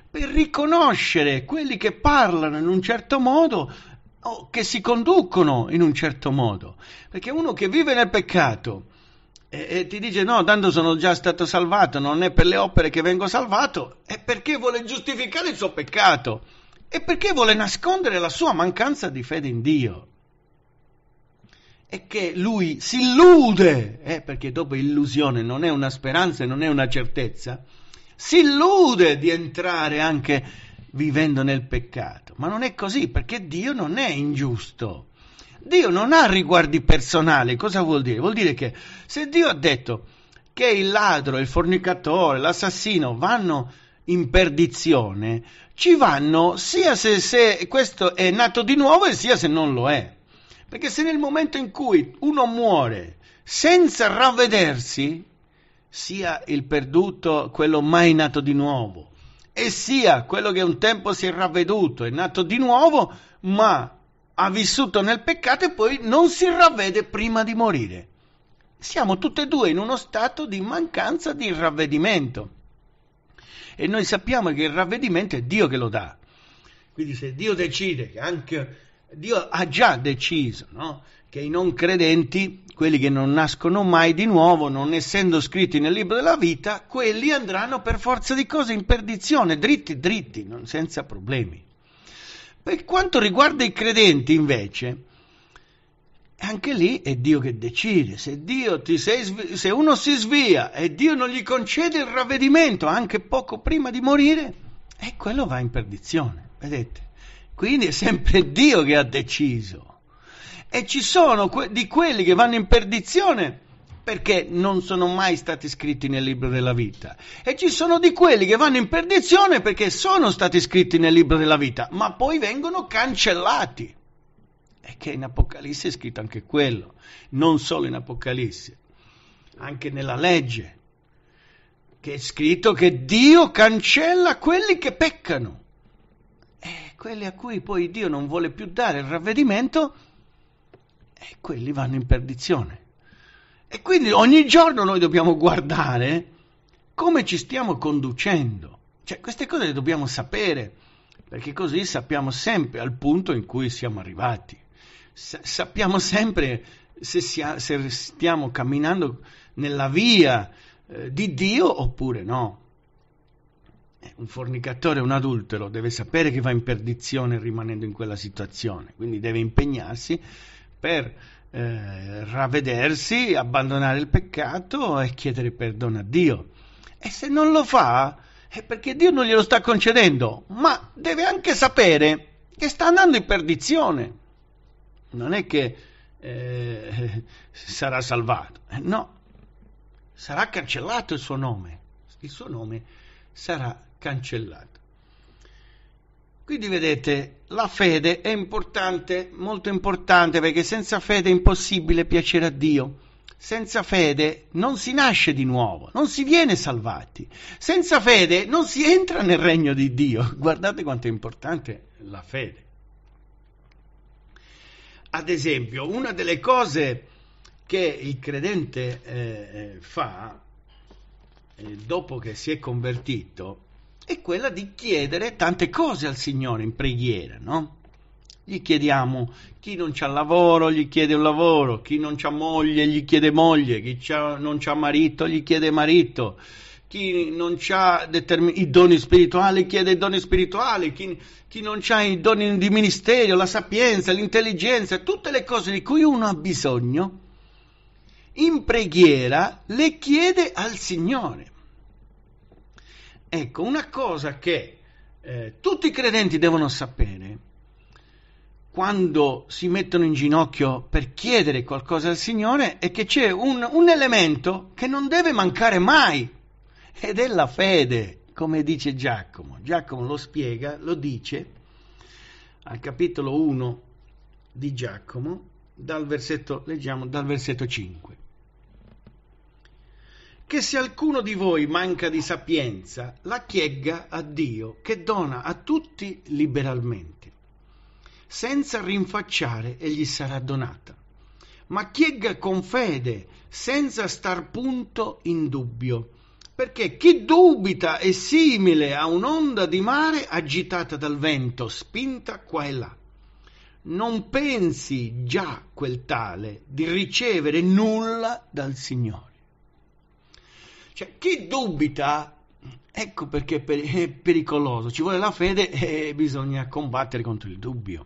per riconoscere quelli che parlano in un certo modo o che si conducono in un certo modo. Perché uno che vive nel peccato e, e ti dice no, tanto sono già stato salvato, non è per le opere che vengo salvato, è perché vuole giustificare il suo peccato e perché vuole nascondere la sua mancanza di fede in Dio è che lui si illude, eh, perché dopo illusione non è una speranza e non è una certezza, si illude di entrare anche vivendo nel peccato. Ma non è così, perché Dio non è ingiusto. Dio non ha riguardi personali. Cosa vuol dire? Vuol dire che se Dio ha detto che il ladro, il fornicatore, l'assassino vanno in perdizione, ci vanno sia se, se questo è nato di nuovo e sia se non lo è. Perché se nel momento in cui uno muore senza ravvedersi, sia il perduto quello mai nato di nuovo, e sia quello che un tempo si è ravveduto, è nato di nuovo, ma ha vissuto nel peccato e poi non si ravvede prima di morire. Siamo tutti e due in uno stato di mancanza di ravvedimento. E noi sappiamo che il ravvedimento è Dio che lo dà. Quindi se Dio decide che anche Dio ha già deciso no? che i non credenti, quelli che non nascono mai di nuovo, non essendo scritti nel libro della vita, quelli andranno per forza di cose in perdizione, dritti, dritti, non, senza problemi. Per quanto riguarda i credenti, invece, anche lì è Dio che decide. Se, Dio svi- se uno si svia e Dio non gli concede il ravvedimento anche poco prima di morire, e eh, quello va in perdizione, vedete? Quindi è sempre Dio che ha deciso. E ci sono que- di quelli che vanno in perdizione perché non sono mai stati scritti nel libro della vita. E ci sono di quelli che vanno in perdizione perché sono stati scritti nel libro della vita, ma poi vengono cancellati. E che in Apocalisse è scritto anche quello, non solo in Apocalisse, anche nella legge, che è scritto che Dio cancella quelli che peccano eh, quelli a cui poi Dio non vuole più dare il ravvedimento, e eh, quelli vanno in perdizione. E quindi ogni giorno noi dobbiamo guardare come ci stiamo conducendo. Cioè, queste cose le dobbiamo sapere, perché così sappiamo sempre al punto in cui siamo arrivati. Sa- sappiamo sempre se, sia- se, stiamo camminando nella via eh, di Dio oppure no. Eh, un fornicatore, un adultero deve sapere che va in perdizione rimanendo in quella situazione, quindi deve impegnarsi per eh, ravvedersi, abbandonare il peccato e chiedere perdono a Dio. E se non lo fa è perché Dio non glielo sta concedendo, ma deve anche sapere che sta andando in perdizione. Non è che eh, sarà salvato, eh, no, sarà cancellato il suo nome, il suo nome sarà cancellato. Quindi vedete, la fede è importante, molto importante, perché senza fede è impossibile piacere a Dio. Senza fede non si nasce di nuovo, non si viene salvati. Senza fede non si entra nel regno di Dio. Guardate quanto è importante la fede. Ad esempio, una delle cose che il credente eh, eh fa eh, dopo che si è convertito è quella di chiedere tante cose al Signore in preghiera, no? Gli chiediamo chi non ha lavoro, gli chiede un lavoro, chi non ha moglie, gli chiede moglie, chi non ha marito, gli chiede marito, chi non ha determin- i doni spirituali chiede i doni spirituali, chi, chi non ha i doni di ministero, la sapienza, l'intelligenza, tutte le cose di cui uno ha bisogno, in preghiera le chiede al Signore. Ecco, una cosa che eh, tutti i credenti devono sapere quando si mettono in ginocchio per chiedere qualcosa al Signore è che c'è un, un elemento che non deve mancare mai ed è la fede, come dice Giacomo. Giacomo lo spiega, lo dice al capitolo 1 di Giacomo, dal versetto, leggiamo dal versetto 5 che se alcuno di voi manca di sapienza, la chiegga a Dio che dona a tutti liberalmente, senza rinfacciare e gli sarà donata. Ma chiegga con fede, senza star punto in dubbio, perché chi dubita è simile a un'onda di mare agitata dal vento, spinta qua e là. Non pensi già quel tale di ricevere nulla dal Signore. Cioè, chi dubita, ecco perché è pericoloso, ci vuole la fede e bisogna combattere contro il dubbio.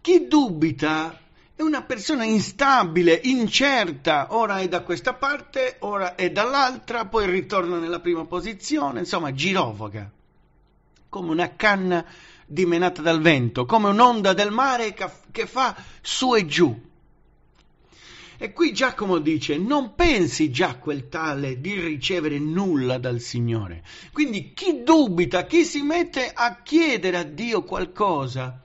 Chi dubita è una persona instabile, incerta, ora è da questa parte, ora è dall'altra, poi ritorna nella prima posizione, insomma girovaga, come una canna dimenata dal vento, come un'onda del mare che fa su e giù. E qui Giacomo dice, non pensi già quel tale di ricevere nulla dal Signore. Quindi chi dubita, chi si mette a chiedere a Dio qualcosa,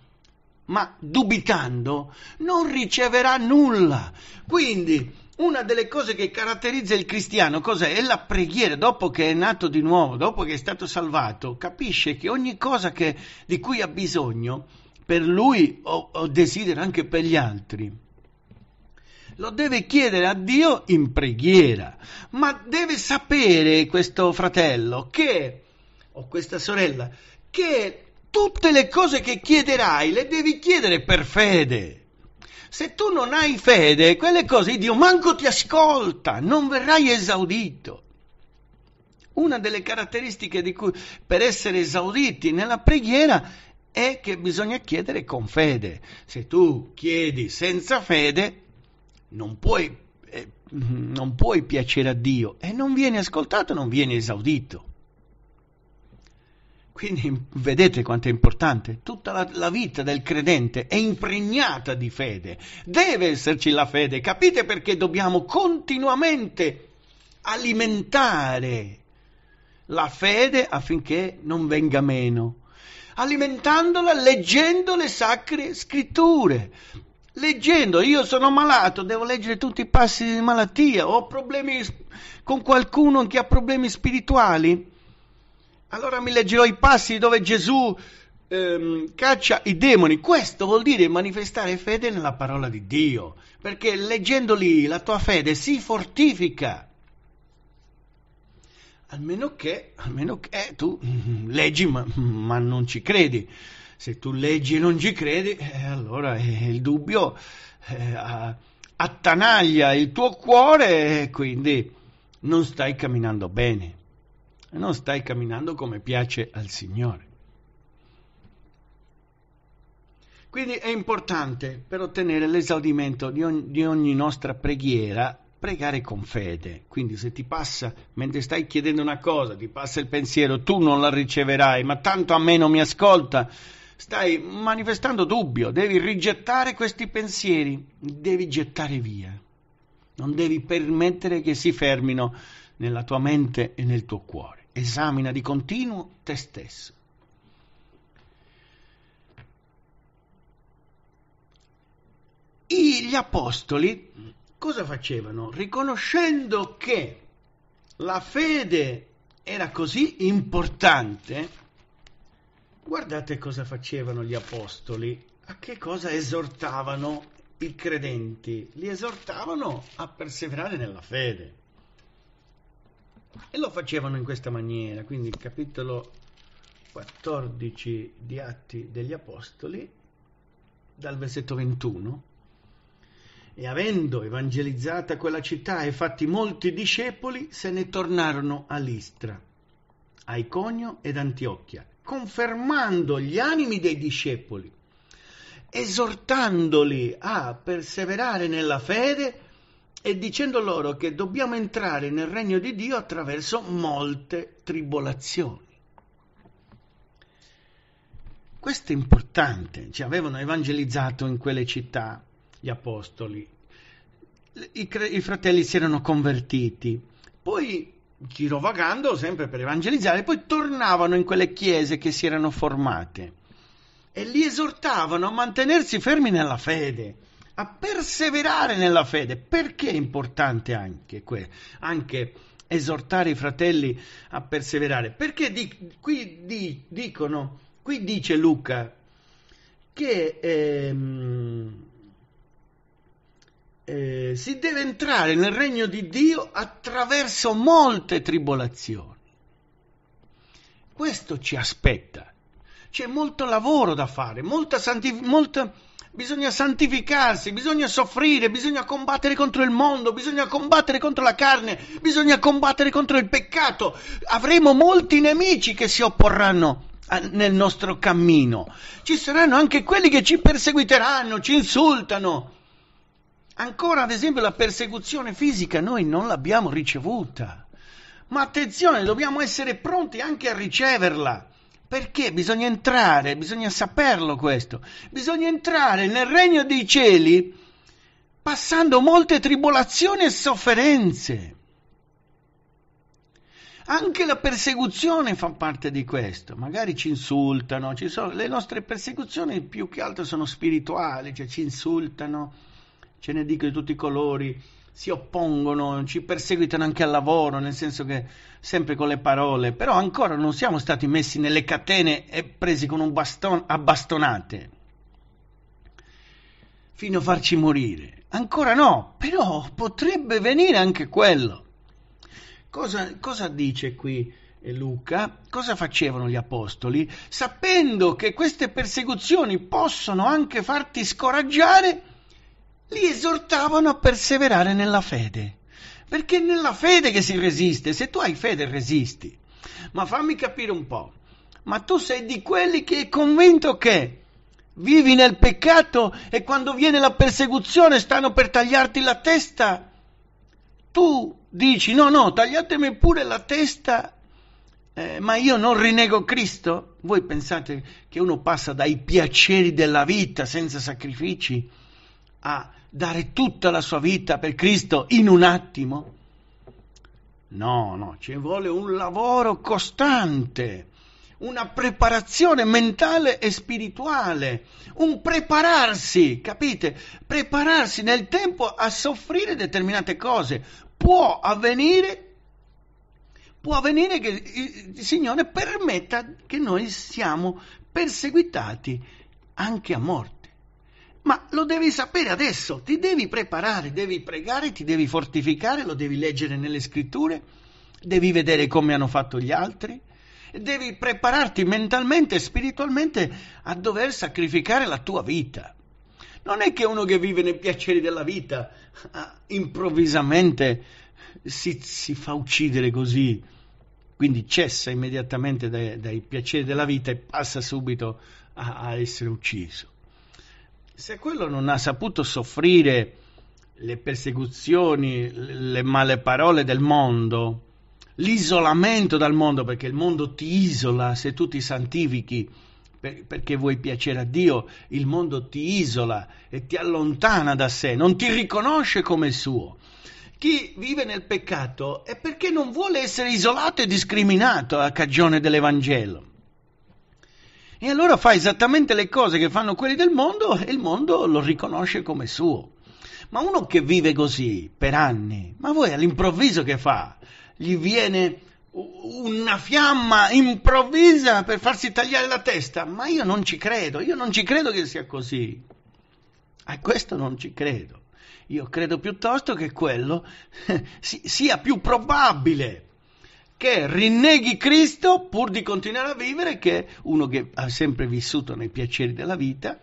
ma dubitando, non riceverà nulla. Quindi una delle cose che caratterizza il cristiano cos'è? È la preghiera, dopo che è nato di nuovo, dopo che è stato salvato, capisce che ogni cosa che, di cui ha bisogno, per lui o, o desidera anche per gli altri, lo deve chiedere a Dio in preghiera, ma deve sapere questo fratello che, o questa sorella, che tutte le cose che chiederai le devi chiedere per fede. Se tu non hai fede, quelle cose Dio manco ti ascolta, non verrai esaudito. Una delle caratteristiche di cui, per essere esauditi nella preghiera è che bisogna chiedere con fede. Se tu chiedi senza fede, non puoi, eh, non puoi piacere a Dio e non viene ascoltato, non viene esaudito. Quindi vedete quanto è importante, tutta la, la, vita del credente è impregnata di fede, deve esserci la fede, capite perché dobbiamo continuamente alimentare la fede affinché non venga meno, alimentandola leggendo le sacre scritture, leggendo, io sono malato, devo leggere tutti i passi di malattia, ho problemi con qualcuno che ha problemi spirituali, allora mi leggerò i passi dove Gesù ehm, caccia i demoni. Questo vuol dire manifestare fede nella parola di Dio, perché leggendoli la tua fede si fortifica. Almeno che, almeno che tu leggi ma, ma non ci credi se tu leggi e non ci credi, eh, allora eh, il dubbio eh, attanaglia il tuo cuore e quindi non stai camminando bene, non stai camminando come piace al Signore. Quindi è importante per ottenere l'esaudimento di ogni, di ogni nostra preghiera pregare con fede. Quindi se ti passa, mentre stai chiedendo una cosa, ti passa il pensiero, tu non la riceverai, ma tanto a me non mi ascolta, stai manifestando dubbio, devi rigettare questi pensieri, devi gettare via. Non devi permettere che si fermino nella tua mente e nel tuo cuore. Esamina di continuo te stesso. gli apostoli cosa facevano? Riconoscendo che la fede era così importante, Guardate cosa facevano gli apostoli, a che cosa esortavano i credenti. Li esortavano a perseverare nella fede. E lo facevano in questa maniera, quindi il capitolo 14 di Atti degli Apostoli, dal versetto 21. E avendo evangelizzata quella città e fatti molti discepoli, se ne tornarono a Listra, a Iconio ed Antiochia confermando gli animi dei discepoli, esortandoli a perseverare nella fede e dicendo loro che dobbiamo entrare nel regno di Dio attraverso molte tribolazioni. Questo è importante, ci avevano evangelizzato in quelle città gli apostoli, i, i fratelli si erano convertiti, poi girovagando sempre per evangelizzare, poi tornavano in quelle chiese che si erano formate e li esortavano a mantenersi fermi nella fede, a perseverare nella fede. Perché è importante anche, questo? anche esortare i fratelli a perseverare? Perché di- qui di- dicono, qui dice Luca che ehm, eh, si deve entrare nel regno di Dio attraverso molte tribolazioni. Questo ci aspetta. C'è molto lavoro da fare, molta santif- molta... bisogna santificarsi, bisogna soffrire, bisogna combattere contro il mondo, bisogna combattere contro la carne, bisogna combattere contro il peccato. Avremo molti nemici che si opporranno nel nostro cammino. Ci saranno anche quelli che ci perseguiteranno, ci insultano Ancora, ad esempio, la persecuzione fisica noi non l'abbiamo ricevuta. Ma attenzione, dobbiamo essere pronti anche a riceverla. Perché bisogna entrare, bisogna saperlo questo. Bisogna entrare nel regno dei cieli passando molte tribolazioni e sofferenze. Anche la persecuzione fa parte di questo. Magari ci insultano, ci sono, le nostre persecuzioni più che altro sono spirituali, cioè ci insultano ce ne dico di tutti i colori, si oppongono, ci perseguitano anche al lavoro, nel senso che sempre con le parole, però ancora non siamo stati messi nelle catene e presi con un baston a bastonate fino a farci morire. Ancora no, però potrebbe venire anche quello. Cosa, cosa dice qui eh, Luca? Cosa facevano gli apostoli? Sapendo che queste persecuzioni possono anche farti scoraggiare, li esortavano a perseverare nella fede. Perché è nella fede che si resiste, se tu hai fede resisti. Ma fammi capire un po', ma tu sei di quelli che è convinto che vivi nel peccato e quando viene la persecuzione stanno per tagliarti la testa, tu dici no, no, tagliatemi pure la testa, eh, ma io non rinego Cristo. Voi pensate che uno passa dai piaceri della vita senza sacrifici? a dare tutta la sua vita per Cristo in un attimo? No, no, ci vuole un lavoro costante, una preparazione mentale e spirituale, un prepararsi, capite? Prepararsi nel tempo a soffrire determinate cose. Può avvenire può avvenire che il Signore permetta che noi siamo perseguitati anche a morte ma lo devi sapere adesso, ti devi preparare, devi pregare, ti devi fortificare, lo devi leggere nelle scritture, devi vedere come hanno fatto gli altri, devi prepararti mentalmente e spiritualmente a dover sacrificare la tua vita. Non è che uno che vive nei piaceri della vita ah, improvvisamente si, si fa uccidere così, quindi cessa immediatamente dai, dai, piaceri della vita e passa subito a, a essere ucciso se quello non ha saputo soffrire le persecuzioni, le male parole del mondo, l'isolamento dal mondo, perché il mondo ti isola se tu ti santifichi per, perché vuoi piacere a Dio, il mondo ti isola e ti allontana da sé, non ti riconosce come suo. Chi vive nel peccato è perché non vuole essere isolato e discriminato a cagione dell'Evangelo. E allora fa esattamente le cose che fanno quelli del mondo e il mondo lo riconosce come suo. Ma uno che vive così per anni, ma voi all'improvviso che fa? Gli viene una fiamma improvvisa per farsi tagliare la testa? Ma io non ci credo, io non ci credo che sia così. A questo non ci credo. Io credo piuttosto che quello sia più probabile, che rinneghi Cristo pur di continuare a vivere, che è uno che ha sempre vissuto nei piaceri della vita,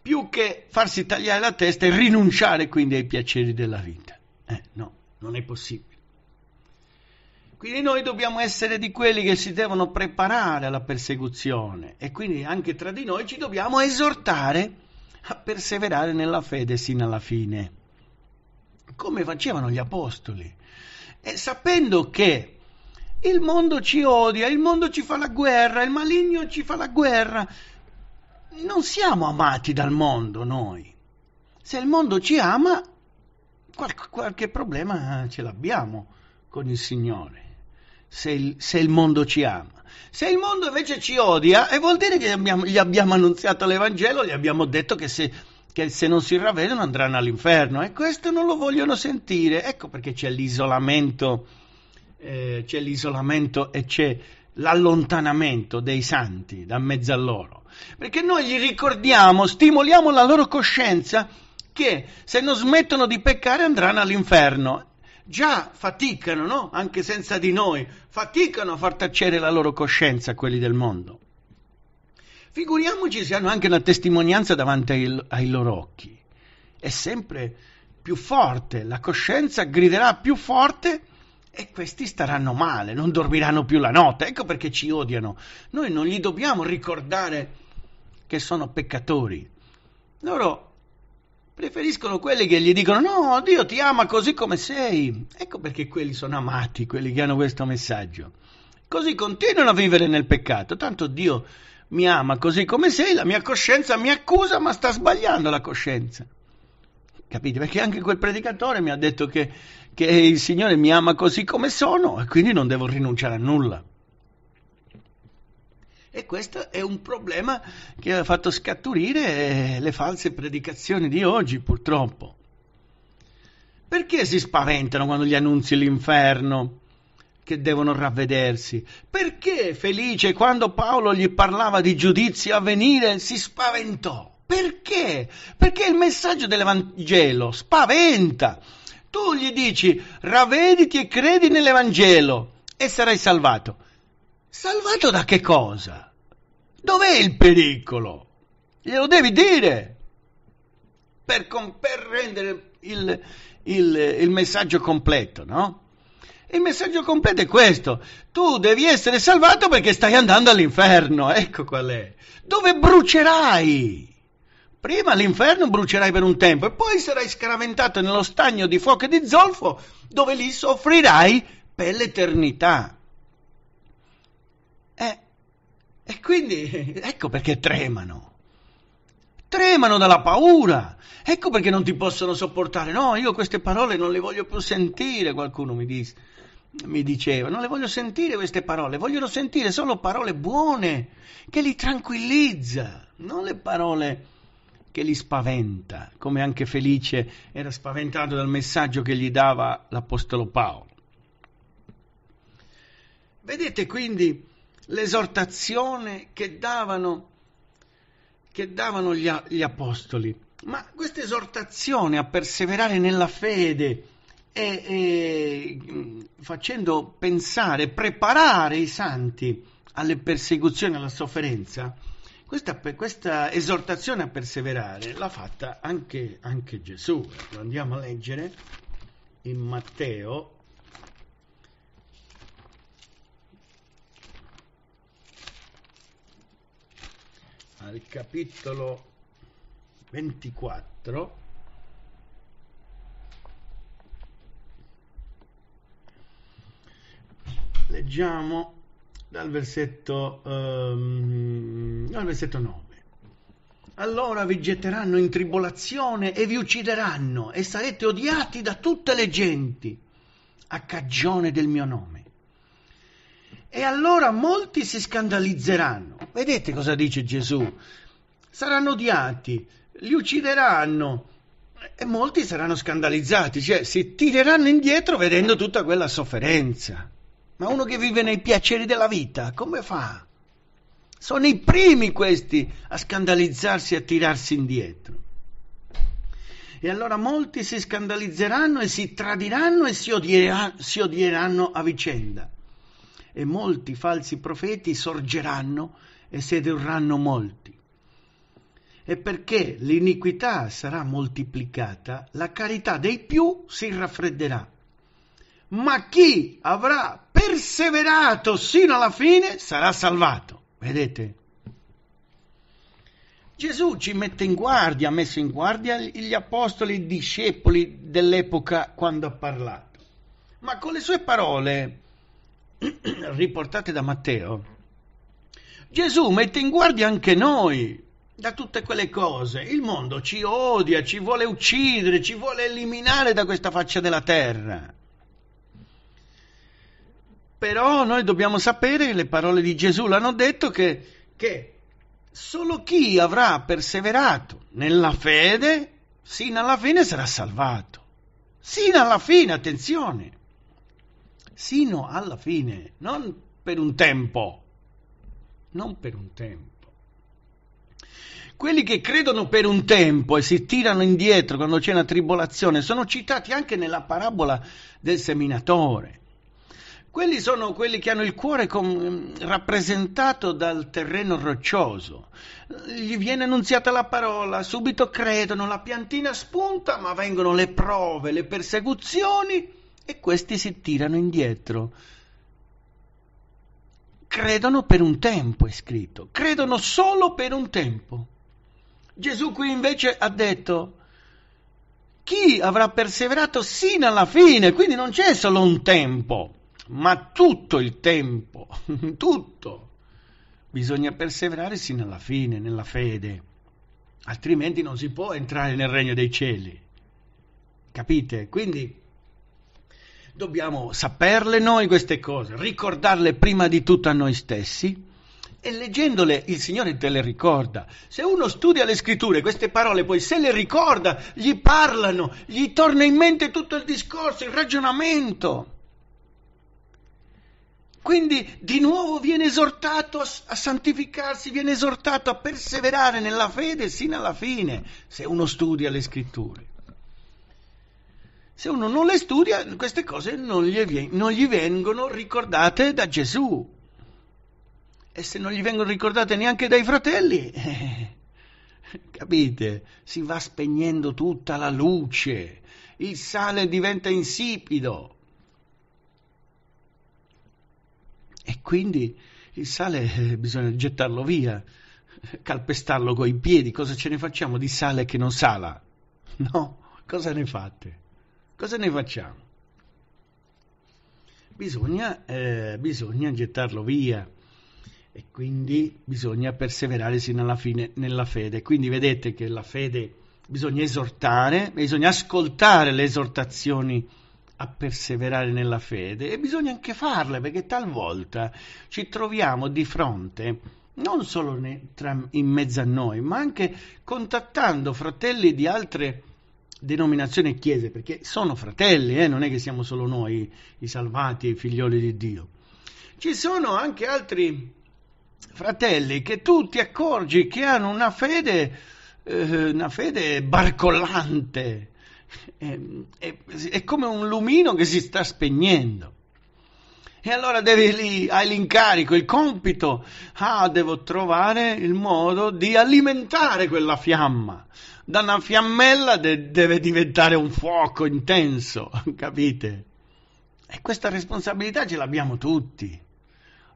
più che farsi tagliare la testa e rinunciare quindi ai piaceri della vita. Eh, no, non è possibile. Quindi noi dobbiamo essere di quelli che si devono preparare alla persecuzione e quindi anche tra di noi ci dobbiamo esortare a perseverare nella fede sino alla fine, come facevano gli apostoli. E sapendo che il mondo ci odia, il mondo ci fa la guerra, il maligno ci fa la guerra. Non siamo amati dal mondo noi. Se il mondo ci ama, qualche, qualche problema eh, ce l'abbiamo con il Signore. Se il, se il, mondo ci ama. Se il mondo invece ci odia, e vuol dire che gli abbiamo, gli abbiamo annunziato l'Evangelo, gli abbiamo detto che se, che se, non si ravvedono andranno all'inferno. E questo non lo vogliono sentire. Ecco perché c'è l'isolamento eh, c'è l'isolamento e c'è l'allontanamento dei santi da mezzo a loro, perché noi gli ricordiamo, stimoliamo la loro coscienza che se non smettono di peccare andranno all'inferno. Già faticano, no? Anche senza di noi, faticano a far tacere la loro coscienza quelli del mondo. Figuriamoci se hanno anche una testimonianza davanti ai, ai loro occhi. È sempre più forte, la coscienza griderà più forte e questi staranno male, non dormiranno più la notte, ecco perché ci odiano. Noi non gli dobbiamo ricordare che sono peccatori. Loro preferiscono quelli che gli dicono no, Dio ti ama così come sei. Ecco perché quelli sono amati, quelli che hanno questo messaggio. Così continuano a vivere nel peccato, tanto Dio mi ama così come sei, la mia coscienza mi accusa, ma sta sbagliando la coscienza. Capite? Perché anche quel predicatore mi ha detto che, che il Signore mi ama così come sono e quindi non devo rinunciare a nulla. E questo è un problema che ha fatto scaturire le false predicazioni di oggi, purtroppo. Perché si spaventano quando gli annunzi l'inferno? Che devono ravvedersi. Perché Felice, quando Paolo gli parlava di giudizio a venire, si spaventò? Perché? Perché il messaggio dell'Evangelo spaventa. Tu gli dici, ravediti e credi nell'Evangelo e sarai salvato. Salvato da che cosa? Dov'è il pericolo? Glielo devi dire per, com- per rendere il, il, il messaggio completo, no? Il messaggio completo è questo: tu devi essere salvato perché stai andando all'inferno. Ecco qual è. Dove brucerai? Prima all'inferno brucerai per un tempo e poi sarai scaraventato nello stagno di fuoco e di zolfo, dove lì soffrirai per l'eternità. Eh, e quindi ecco perché tremano. Tremano dalla paura. Ecco perché non ti possono sopportare. No, io queste parole non le voglio più sentire, qualcuno mi dice mi diceva, non le voglio sentire queste parole, vogliono sentire solo parole buone, che li tranquillizza, non le parole che li spaventa, come anche Felice era spaventato dal messaggio che gli dava l'Apostolo Paolo. Vedete quindi l'esortazione che davano, che davano gli, gli Apostoli, ma questa esortazione a perseverare nella fede, e, e, facendo pensare, preparare i santi alle persecuzioni, alla sofferenza, questa, questa, esortazione a perseverare l'ha fatta anche, anche Gesù. Lo andiamo a leggere in Matteo. Al capitolo 24. Leggiamo dal versetto, um, dal versetto 9. Allora vi getteranno in tribolazione e vi uccideranno e sarete odiati da tutte le genti a cagione del mio nome. E allora molti si scandalizzeranno. Vedete cosa dice Gesù? Saranno odiati, li uccideranno e molti saranno scandalizzati, cioè si tireranno indietro vedendo tutta quella sofferenza ma uno che vive nei piaceri della vita, come fa? Sono i primi questi a scandalizzarsi e a tirarsi indietro. E allora molti si scandalizzeranno e si tradiranno e si, odierà, si odieranno a vicenda. E molti falsi profeti sorgeranno e sedurranno molti. E perché l'iniquità sarà moltiplicata, la carità dei più si raffredderà. Ma chi avrà perseverato sino alla fine sarà salvato. Vedete? Gesù ci mette in guardia, ha messo in guardia gli apostoli i discepoli dell'epoca quando ha parlato. Ma con le sue parole riportate da Matteo, Gesù mette in guardia anche noi da tutte quelle cose. Il mondo ci odia, ci vuole uccidere, ci vuole eliminare da questa faccia della terra però noi dobbiamo sapere, le parole di Gesù l'hanno detto, che, che solo chi avrà perseverato nella fede, sino alla fine sarà salvato. Sino alla fine, attenzione. Sino alla fine, non per un tempo. Non per un tempo. Quelli che credono per un tempo e si tirano indietro quando c'è una tribolazione sono citati anche nella parabola del seminatore. Quelli sono quelli che hanno il cuore con, ehm, rappresentato dal terreno roccioso. Gli viene annunziata la parola, subito credono, la piantina spunta, ma vengono le prove, le persecuzioni e questi si tirano indietro. Credono per un tempo, è scritto, credono solo per un tempo. Gesù qui invece ha detto, chi avrà perseverato sino alla fine, quindi non c'è solo un tempo ma tutto il tempo, tutto. Bisogna perseverare sino alla fine, nella fede, altrimenti non si può entrare nel regno dei cieli. Capite? Quindi dobbiamo saperle noi queste cose, ricordarle prima di tutto a noi stessi e leggendole il Signore te le ricorda. Se uno studia le scritture, queste parole poi se le ricorda, gli parlano, gli torna in mente tutto il discorso, il ragionamento. Quindi di nuovo viene esortato a santificarsi, viene esortato a perseverare nella fede sino alla fine, se uno studia le scritture. Se uno non le studia, queste cose non gli, non gli vengono ricordate da Gesù. E se non gli vengono ricordate neanche dai fratelli, eh, capite? Si va spegnendo tutta la luce, il sale diventa insipido E quindi il sale eh, bisogna gettarlo via, calpestarlo coi piedi. Cosa ce ne facciamo di sale che non sala? No, cosa ne fate? Cosa ne facciamo? Bisogna, eh, bisogna gettarlo via e quindi bisogna perseverare sino alla fine nella fede. Quindi vedete che la fede bisogna esortare, bisogna ascoltare le esortazioni a perseverare nella fede e bisogna anche farle perché talvolta ci troviamo di fronte non solo in mezzo a noi, ma anche contattando fratelli di altre denominazioni e chiese, perché sono fratelli, eh? non è che siamo solo noi i salvati, i figlioli di Dio. Ci sono anche altri fratelli che tu ti accorgi che hanno una fede, eh, una fede barcollante, Ehm, è, è, come un lumino che si sta spegnendo. E allora devi lì, hai l'incarico, il compito, ah, devo trovare il modo di alimentare quella fiamma. Da una fiammella de- deve diventare un fuoco intenso, capite? E questa responsabilità ce l'abbiamo tutti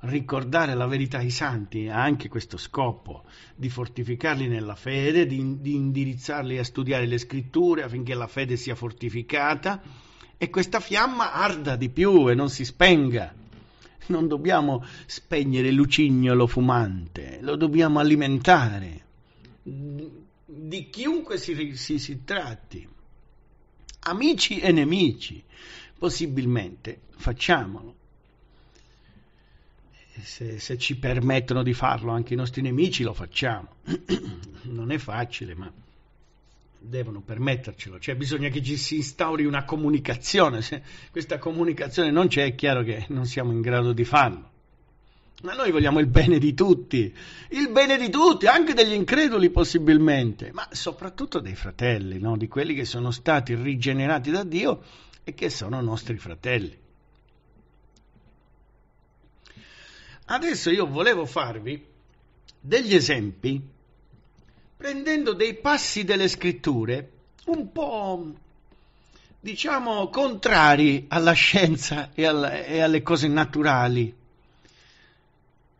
ricordare la verità ai santi ha anche questo scopo di fortificarli nella fede, di, di indirizzarli a studiare le scritture affinché la fede sia fortificata e questa fiamma arda di più e non si spenga. Non dobbiamo spegnere lucignolo fumante, lo dobbiamo alimentare di chiunque si, si, si tratti, amici e nemici, possibilmente facciamolo se, se ci permettono di farlo anche i nostri nemici lo facciamo. Non è facile, ma devono permettercelo, cioè bisogna che ci si instauri una comunicazione, se questa comunicazione non c'è è chiaro che non siamo in grado di farlo. Ma noi vogliamo il bene di tutti, il bene di tutti, anche degli increduli possibilmente, ma soprattutto dei fratelli, no? di quelli che sono stati rigenerati da Dio e che sono nostri fratelli. Adesso io volevo farvi degli esempi prendendo dei passi delle scritture un po' diciamo contrari alla scienza e, alla, e alle cose naturali.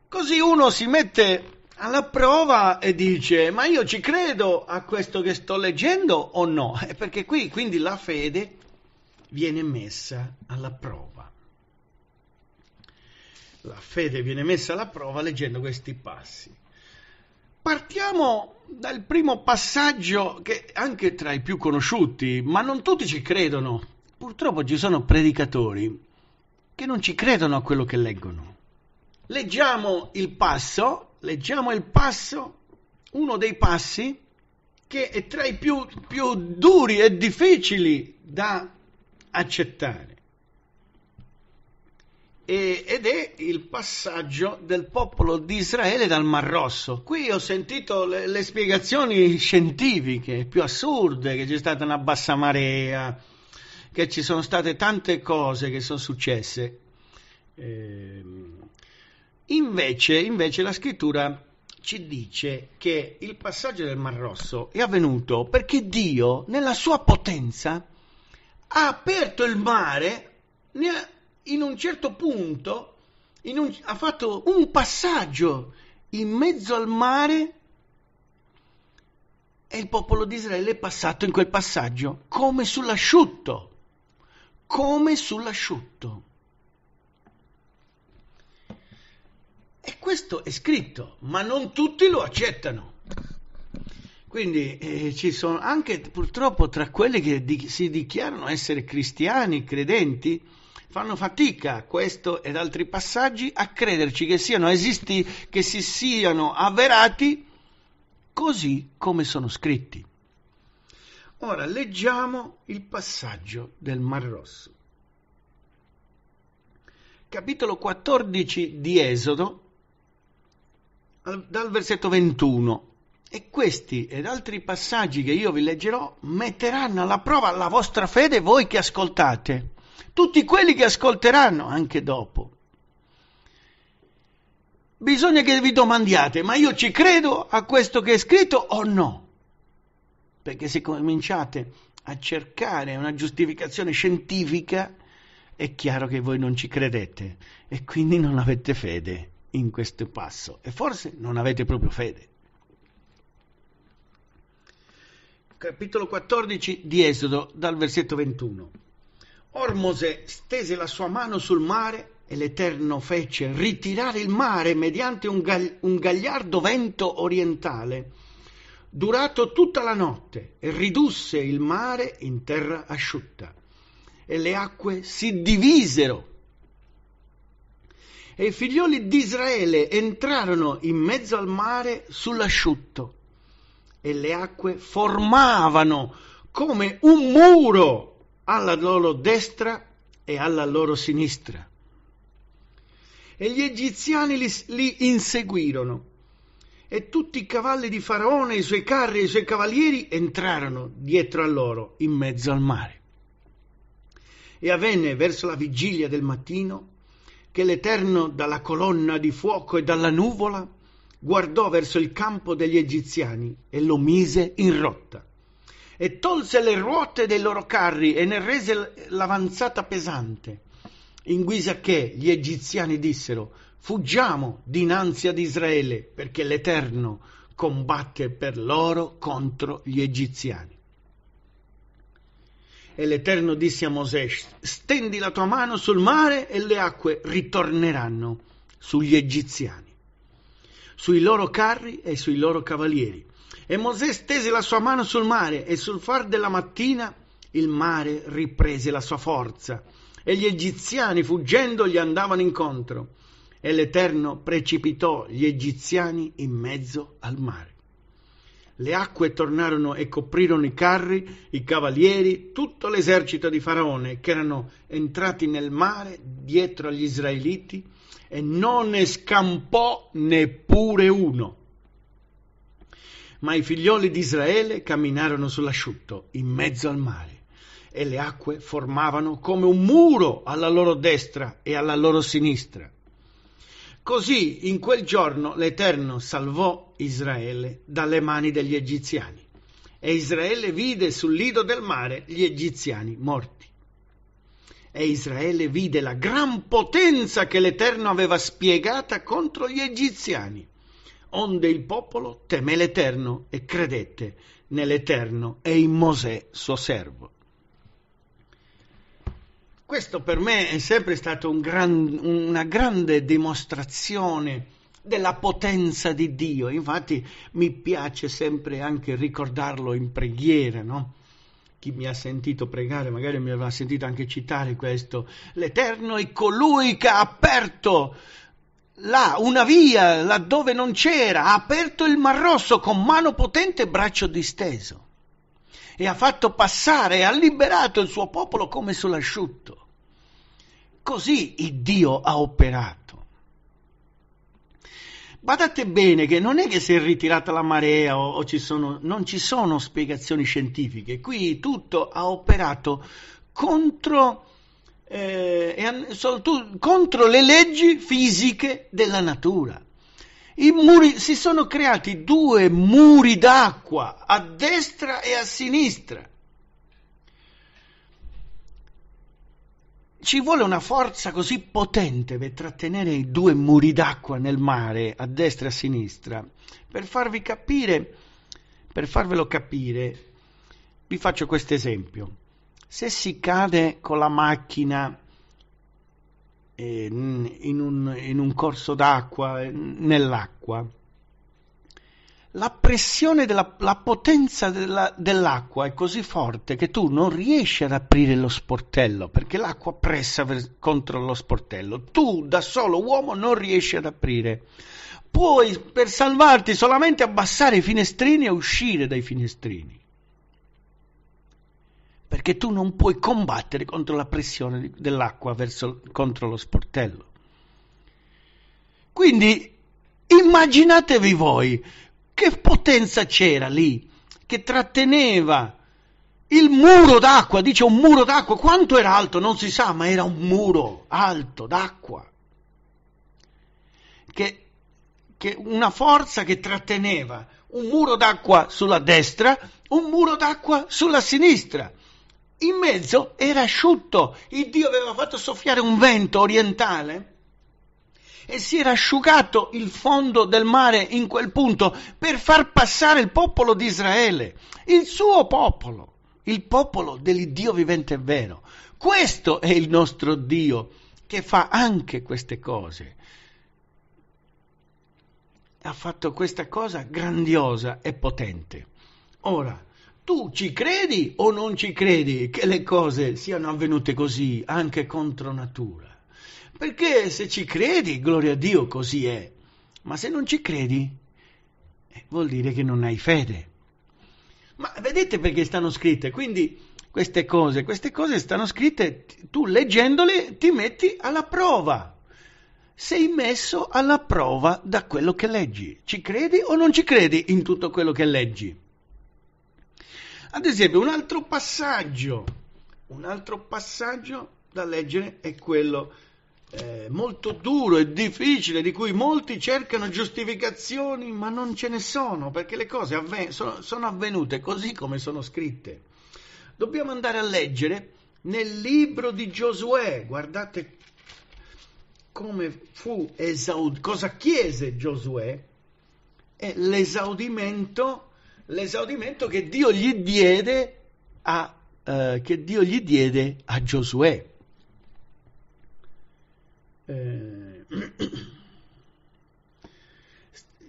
Così uno si mette alla prova e dice ma io ci credo a questo che sto leggendo o no? Eh, perché qui quindi la fede viene messa alla prova la fede viene messa alla prova leggendo questi passi. Partiamo dal primo passaggio che è anche tra i più conosciuti, ma non tutti ci credono. Purtroppo ci sono predicatori che non ci credono a quello che leggono. Leggiamo il passo, leggiamo il passo, uno dei passi che è tra i più, più duri e difficili da accettare e, ed è il passaggio del popolo di Israele dal Mar Rosso. Qui ho sentito le, le spiegazioni scientifiche più assurde, che c'è stata una bassa marea, che ci sono state tante cose che sono successe. Eh, invece, invece la scrittura ci dice che il passaggio del Mar Rosso è avvenuto perché Dio, nella sua potenza, ha aperto il mare, ne ha in un certo punto un, ha fatto un passaggio in mezzo al mare e il popolo di Israele è passato in quel passaggio come sull'asciutto, come sull'asciutto. E questo è scritto, ma non tutti lo accettano. Quindi eh, ci sono anche purtroppo tra quelli che di- si dichiarano essere cristiani, credenti, fanno fatica questo ed altri passaggi a crederci che siano esisti, che si siano avverati così come sono scritti. Ora leggiamo il passaggio del Mar Rosso. Capitolo 14 di Esodo, dal versetto 21. E questi ed altri passaggi che io vi leggerò metteranno alla prova la vostra fede voi che ascoltate tutti quelli che ascolteranno anche dopo. Bisogna che vi domandiate, ma io ci credo a questo che è scritto o no? Perché se cominciate a cercare una giustificazione scientifica, è chiaro che voi non ci credete e quindi non avete fede in questo passo e forse non avete proprio fede. Capitolo 14 di Esodo dal versetto 21. Ormose stese la sua mano sul mare e l'Eterno fece ritirare il mare mediante un, gag- un gagliardo vento orientale, durato tutta la notte, e ridusse il mare in terra asciutta. E le acque si divisero. E i figlioli di Israele entrarono in mezzo al mare sull'asciutto, e le acque formavano come un muro alla loro destra e alla loro sinistra. E gli egiziani li, li inseguirono e tutti i cavalli di Faraone, i suoi carri e i suoi cavalieri entrarono dietro a loro in mezzo al mare. E avvenne verso la vigilia del mattino che l'Eterno dalla colonna di fuoco e dalla nuvola guardò verso il campo degli egiziani e lo mise in rotta e tolse le ruote dei loro carri e ne rese l'avanzata pesante, in guisa che gli egiziani dissero fuggiamo dinanzi ad Israele perché l'Eterno combatte per loro contro gli egiziani. E l'Eterno disse a Mosè, stendi la tua mano sul mare e le acque ritorneranno sugli egiziani, sui loro carri e sui loro cavalieri, e Mosè stese la sua mano sul mare e sul far della mattina il mare riprese la sua forza e gli egiziani fuggendo gli andavano incontro e l'Eterno precipitò gli egiziani in mezzo al mare. Le acque tornarono e coprirono i carri, i cavalieri, tutto l'esercito di Faraone che erano entrati nel mare dietro agli israeliti e non ne scampò neppure uno. Ma i figlioli di Israele camminarono sull'asciutto, in mezzo al mare, e le acque formavano come un muro alla loro destra e alla loro sinistra. Così in quel giorno l'Eterno salvò Israele dalle mani degli egiziani. E Israele vide sul lido del mare gli egiziani morti. E Israele vide la gran potenza che l'Eterno aveva spiegata contro gli egiziani onde il popolo teme l'Eterno e credette nell'Eterno e in Mosè suo servo. Questo per me è sempre stato un gran, una grande dimostrazione della potenza di Dio. Infatti mi piace sempre anche ricordarlo in preghiera, no? Chi mi ha sentito pregare, magari mi aveva sentito anche citare questo. L'Eterno è colui che ha aperto là una via laddove non c'era, ha aperto il Mar Rosso con mano potente e braccio disteso e ha fatto passare e ha liberato il suo popolo come sull'asciutto. Così il Dio ha operato. Badate bene che non è che si è ritirata la marea o, o ci sono, non ci sono spiegazioni scientifiche, qui tutto ha operato contro eh, contro le leggi fisiche della natura. Muri, si sono creati due muri d'acqua a destra e a sinistra. Ci vuole una forza così potente per trattenere i due muri d'acqua nel mare, a destra e a sinistra. Per farvi capire, per farvelo capire, vi faccio questo esempio se si cade con la macchina eh, in, un, in un corso d'acqua, nell'acqua, la pressione della la potenza della, dell'acqua è così forte che tu non riesci ad aprire lo sportello perché l'acqua pressa per, contro lo sportello. Tu da solo uomo non riesci ad aprire. Puoi per salvarti solamente abbassare i finestrini e uscire dai finestrini perché tu non puoi combattere contro la pressione dell'acqua verso, contro lo sportello. Quindi immaginatevi voi che potenza c'era lì che tratteneva il muro d'acqua, dice un muro d'acqua, quanto era alto non si sa, ma era un muro alto d'acqua, che, che una forza che tratteneva un muro d'acqua sulla destra, un muro d'acqua sulla sinistra in mezzo era asciutto, il Dio aveva fatto soffiare un vento orientale e si era asciugato il fondo del mare in quel punto per far passare il popolo di Israele, il suo popolo, il popolo dell'Iddio vivente e vero. Questo è il nostro Dio che fa anche queste cose. Ha fatto questa cosa grandiosa e potente. Ora, tu ci credi o non ci credi che le cose siano avvenute così, anche contro natura? Perché se ci credi, gloria a Dio, così è. Ma se non ci credi, eh, vuol dire che non hai fede. Ma vedete perché stanno scritte, quindi queste cose, queste cose stanno scritte, tu leggendole ti metti alla prova. Sei messo alla prova da quello che leggi. Ci credi o non ci credi in tutto quello che leggi? Ad esempio, un altro passaggio, un altro passaggio da leggere è quello eh, molto duro e difficile di cui molti cercano giustificazioni, ma non ce ne sono perché le cose avven- sono, sono avvenute così come sono scritte. Dobbiamo andare a leggere nel libro di Giosuè, guardate come fu esaud- cosa chiese Giosuè, è l'esaudimento l'esaudimento che Dio gli diede a, eh, che Dio gli diede a Giosuè. Eh,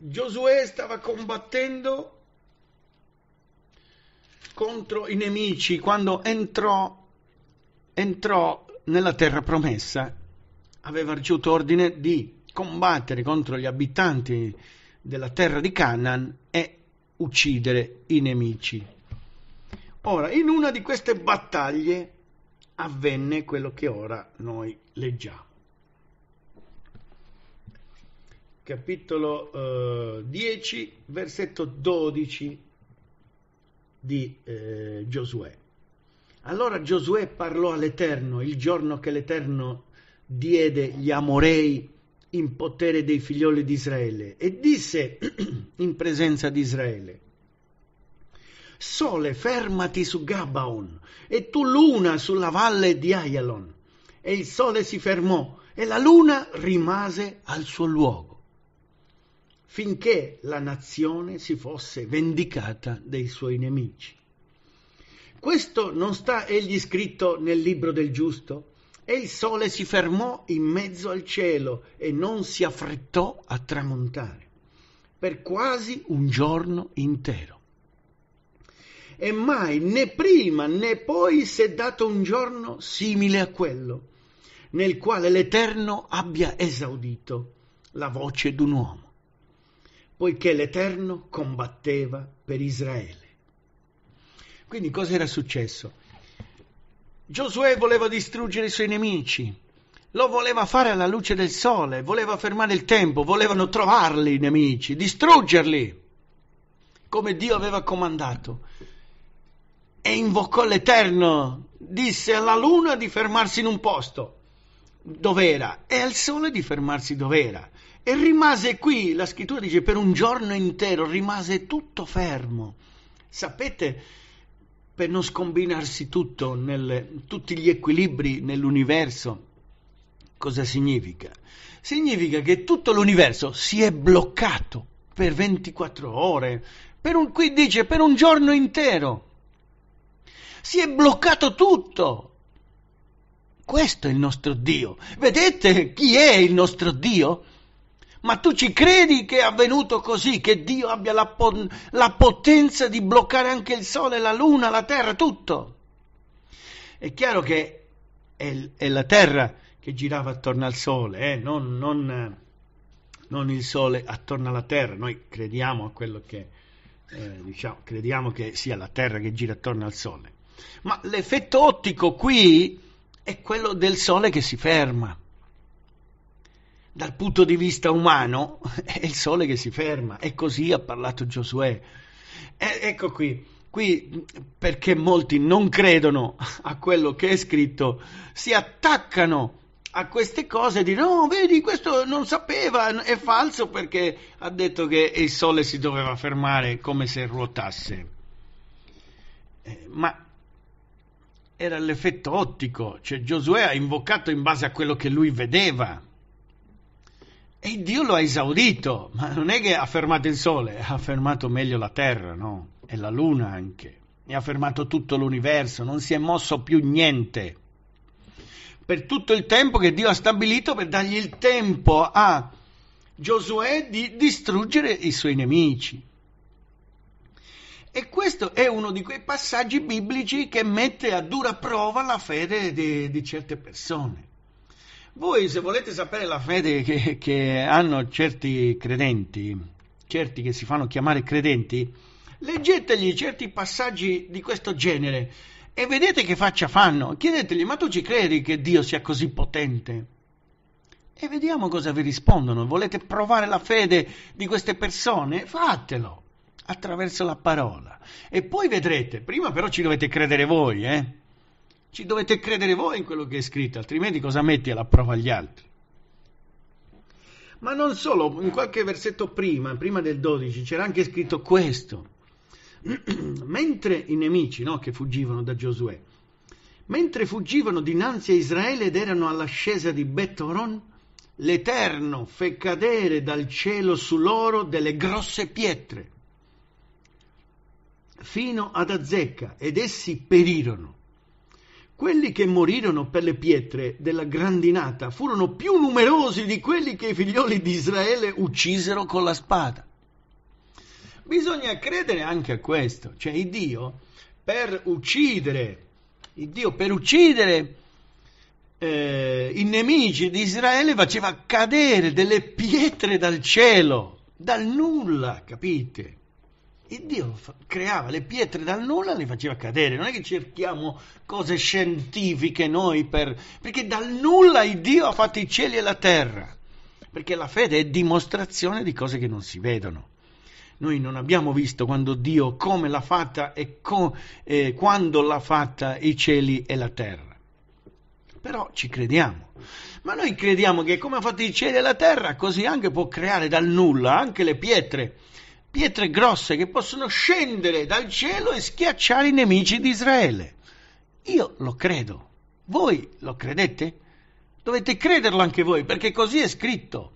Giosuè stava combattendo contro i nemici quando entrò, entrò nella terra promessa, aveva ricevuto ordine di combattere contro gli abitanti della terra di Canaan e uccidere i nemici. Ora, in una di queste battaglie avvenne quello che ora noi leggiamo. Capitolo eh, 10, versetto 12 di eh, Giosuè. Allora Giosuè parlò all'Eterno il giorno che l'Eterno diede gli amorei in potere dei figlioli di Israele e disse in presenza di Israele, Sole, fermati su Gabaon e tu luna sulla valle di Ayalon. E il sole si fermò e la luna rimase al suo luogo, finché la nazione si fosse vendicata dei suoi nemici. Questo non sta egli scritto nel libro del giusto? E il sole si fermò in mezzo al cielo e non si affrettò a tramontare per quasi un giorno intero. E mai né prima né poi si è dato un giorno simile a quello, nel quale l'Eterno abbia esaudito la voce d'un uomo, poiché l'Eterno combatteva per Israele. Quindi cosa era successo? Giosuè voleva distruggere i suoi nemici, lo voleva fare alla luce del sole, voleva fermare il tempo, volevano trovarli i nemici, distruggerli, come Dio aveva comandato. E invocò l'Eterno, disse alla luna di fermarsi in un posto dov'era e al sole di fermarsi dov'era. E rimase qui, la scrittura dice, per un giorno intero, rimase tutto fermo. Sapete, per non scombinarsi tutto, nel, tutti gli equilibri nell'universo. Cosa significa? Significa che tutto l'universo si è bloccato per 24 ore, per un, qui dice per un giorno intero. Si è bloccato tutto. Questo è il nostro Dio. Vedete chi è il nostro Dio? Ma tu ci credi che è avvenuto così, che Dio abbia la, po- la potenza di bloccare anche il sole, la luna, la terra, tutto? È chiaro che è, è la terra che girava attorno al sole, eh? non, non, non, il sole attorno alla terra. Noi crediamo a quello che, eh, diciamo, crediamo che sia la terra che gira attorno al sole. Ma l'effetto ottico qui è quello del sole che si ferma dal punto di vista umano è il sole che si ferma è così ha parlato Giosuè. E, ecco qui, qui perché molti non credono a quello che è scritto, si attaccano a queste cose di no, oh, vedi, questo non sapeva, è falso perché ha detto che il sole si doveva fermare come se ruotasse. Eh, ma era l'effetto ottico, cioè Giosuè ha invocato in base a quello che lui vedeva. E Dio lo ha esaurito, ma non è che ha fermato il sole, ha fermato meglio la terra, no? E la luna anche. E ha fermato tutto l'universo, non si è mosso più niente. Per tutto il tempo che Dio ha stabilito per dargli il tempo a Giosuè di distruggere i suoi nemici. E questo è uno di quei passaggi biblici che mette a dura prova la fede di, di certe persone. Voi se volete sapere la fede che, che hanno certi credenti, certi che si fanno chiamare credenti, leggetegli certi passaggi di questo genere e vedete che faccia fanno. Chiedetegli, ma tu ci credi che Dio sia così potente? E vediamo cosa vi rispondono. Volete provare la fede di queste persone? Fatelo attraverso la parola. E poi vedrete, prima però ci dovete credere voi, eh? Ci dovete credere voi in quello che è scritto, altrimenti cosa metti alla prova gli altri? Ma non solo, in qualche versetto prima, prima del 12, c'era anche scritto questo. mentre i nemici no, che fuggivano da Giosuè, mentre fuggivano dinanzi a Israele ed erano all'ascesa di Betoron, l'Eterno fe cadere dal cielo su loro delle grosse pietre fino ad Azecca ed essi perirono. Quelli che morirono per le pietre della grandinata furono più numerosi di quelli che i figlioli di Israele uccisero con la spada. Bisogna credere anche a questo, cioè il Dio per uccidere, il Dio per uccidere eh, i nemici di Israele faceva cadere delle pietre dal cielo, dal nulla, capite? il Dio creava le pietre dal nulla e le faceva cadere. Non è che cerchiamo cose scientifiche noi per... perché dal nulla il Dio ha fatto i cieli e la terra. Perché la fede è dimostrazione di cose che non si vedono. Noi non abbiamo visto quando Dio come l'ha fatta e co... eh, quando l'ha fatta i cieli e la terra però ci crediamo. Ma noi crediamo che come ha fatto i cieli e la terra, così anche può creare dal nulla anche le pietre pietre grosse che possono scendere dal cielo e schiacciare i nemici di Israele. Io lo credo. Voi lo credete? Dovete crederlo anche voi, perché così è scritto.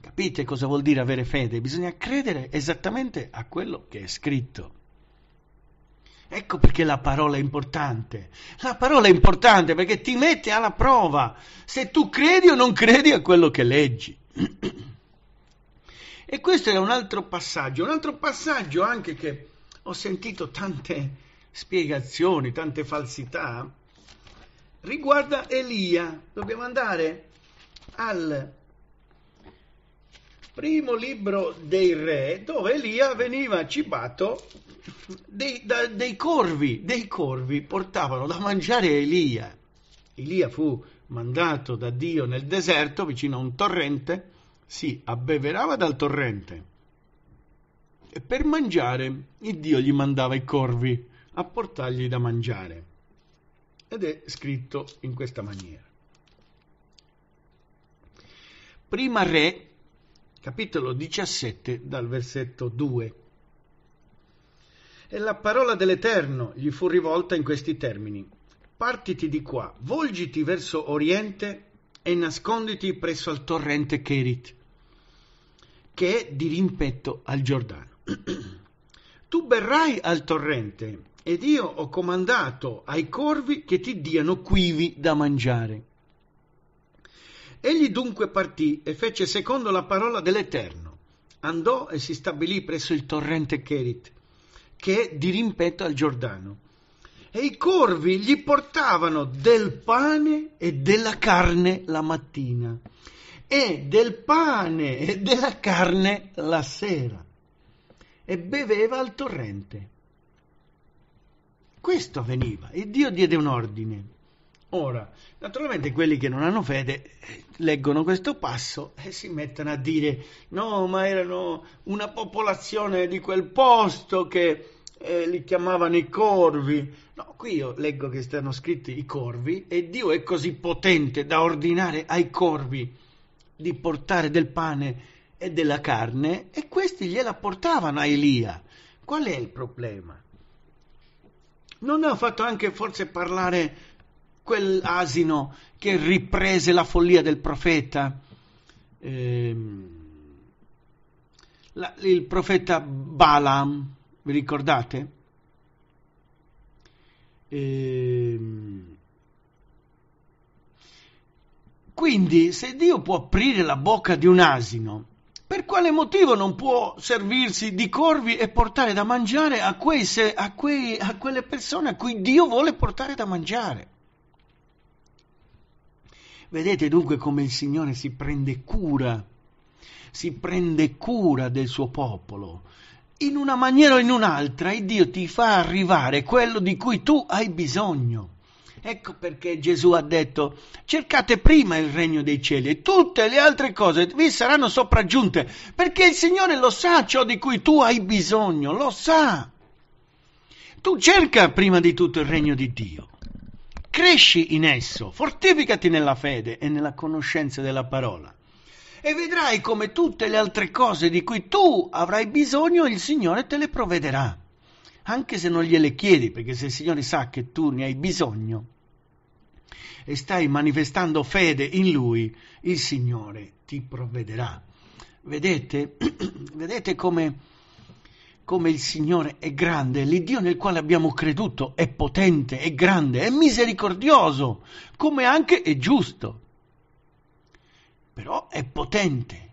Capite cosa vuol dire avere fede? Bisogna credere esattamente a quello che è scritto. Ecco perché la parola è importante. La parola è importante perché ti mette alla prova se tu credi o non credi a quello che leggi. E questo era un altro passaggio, un altro passaggio anche che ho sentito tante spiegazioni, tante falsità, riguarda Elia. Dobbiamo andare al primo libro dei re dove Elia veniva cibato dei, da, dei corvi, dei corvi portavano da mangiare Elia. Elia fu mandato da Dio nel deserto vicino a un torrente si abbeverava dal torrente e per mangiare il Dio gli mandava i corvi a portargli da mangiare. Ed è scritto in questa maniera. Prima Re, capitolo 17, dal versetto 2. E la parola dell'Eterno gli fu rivolta in questi termini. Partiti di qua, volgiti verso oriente e nasconditi presso al torrente Kerit che è di rimpetto al Giordano. tu berrai al torrente ed io ho comandato ai corvi che ti diano quivi da mangiare. Egli dunque partì e fece secondo la parola dell'Eterno. Andò e si stabilì presso il torrente Cherit, che è di rimpetto al Giordano. E i corvi gli portavano del pane e della carne la mattina e del pane e della carne la sera e beveva al torrente. Questo avveniva e Dio diede un ordine. Ora, naturalmente quelli che non hanno fede eh, leggono questo passo e si mettono a dire no, ma erano una popolazione di quel posto che eh, li chiamavano i corvi. No, qui io leggo che stanno scritti i corvi e Dio è così potente da ordinare ai corvi di portare del pane e della carne e questi gliela portavano a Elia. Qual è il problema? Non ha fatto anche forse parlare quell'asino che riprese la follia del profeta? Ehm, la, il profeta Balaam, vi ricordate? Ehm, quindi, se Dio può aprire la bocca di un asino, per quale motivo non può servirsi di corvi e portare da mangiare a, quei, a, quei, a quelle persone a cui Dio vuole portare da mangiare? Vedete dunque come il Signore si prende cura, si prende cura del suo popolo. In una maniera o in un'altra, e Dio ti fa arrivare quello di cui tu hai bisogno. Ecco perché Gesù ha detto cercate prima il regno dei cieli e tutte le altre cose vi saranno sopraggiunte, perché il Signore lo sa ciò di cui tu hai bisogno, lo sa. Tu cerca prima di tutto il regno di Dio, cresci in esso, fortificati nella fede e nella conoscenza della parola e vedrai come tutte le altre cose di cui tu avrai bisogno il Signore te le provvederà anche se non gliele chiedi, perché se il Signore sa che tu ne hai bisogno e stai manifestando fede in Lui, il Signore ti provvederà. Vedete, vedete come, come il Signore è grande, l'Iddio nel quale abbiamo creduto è potente, è grande, è misericordioso, come anche è giusto. Però è potente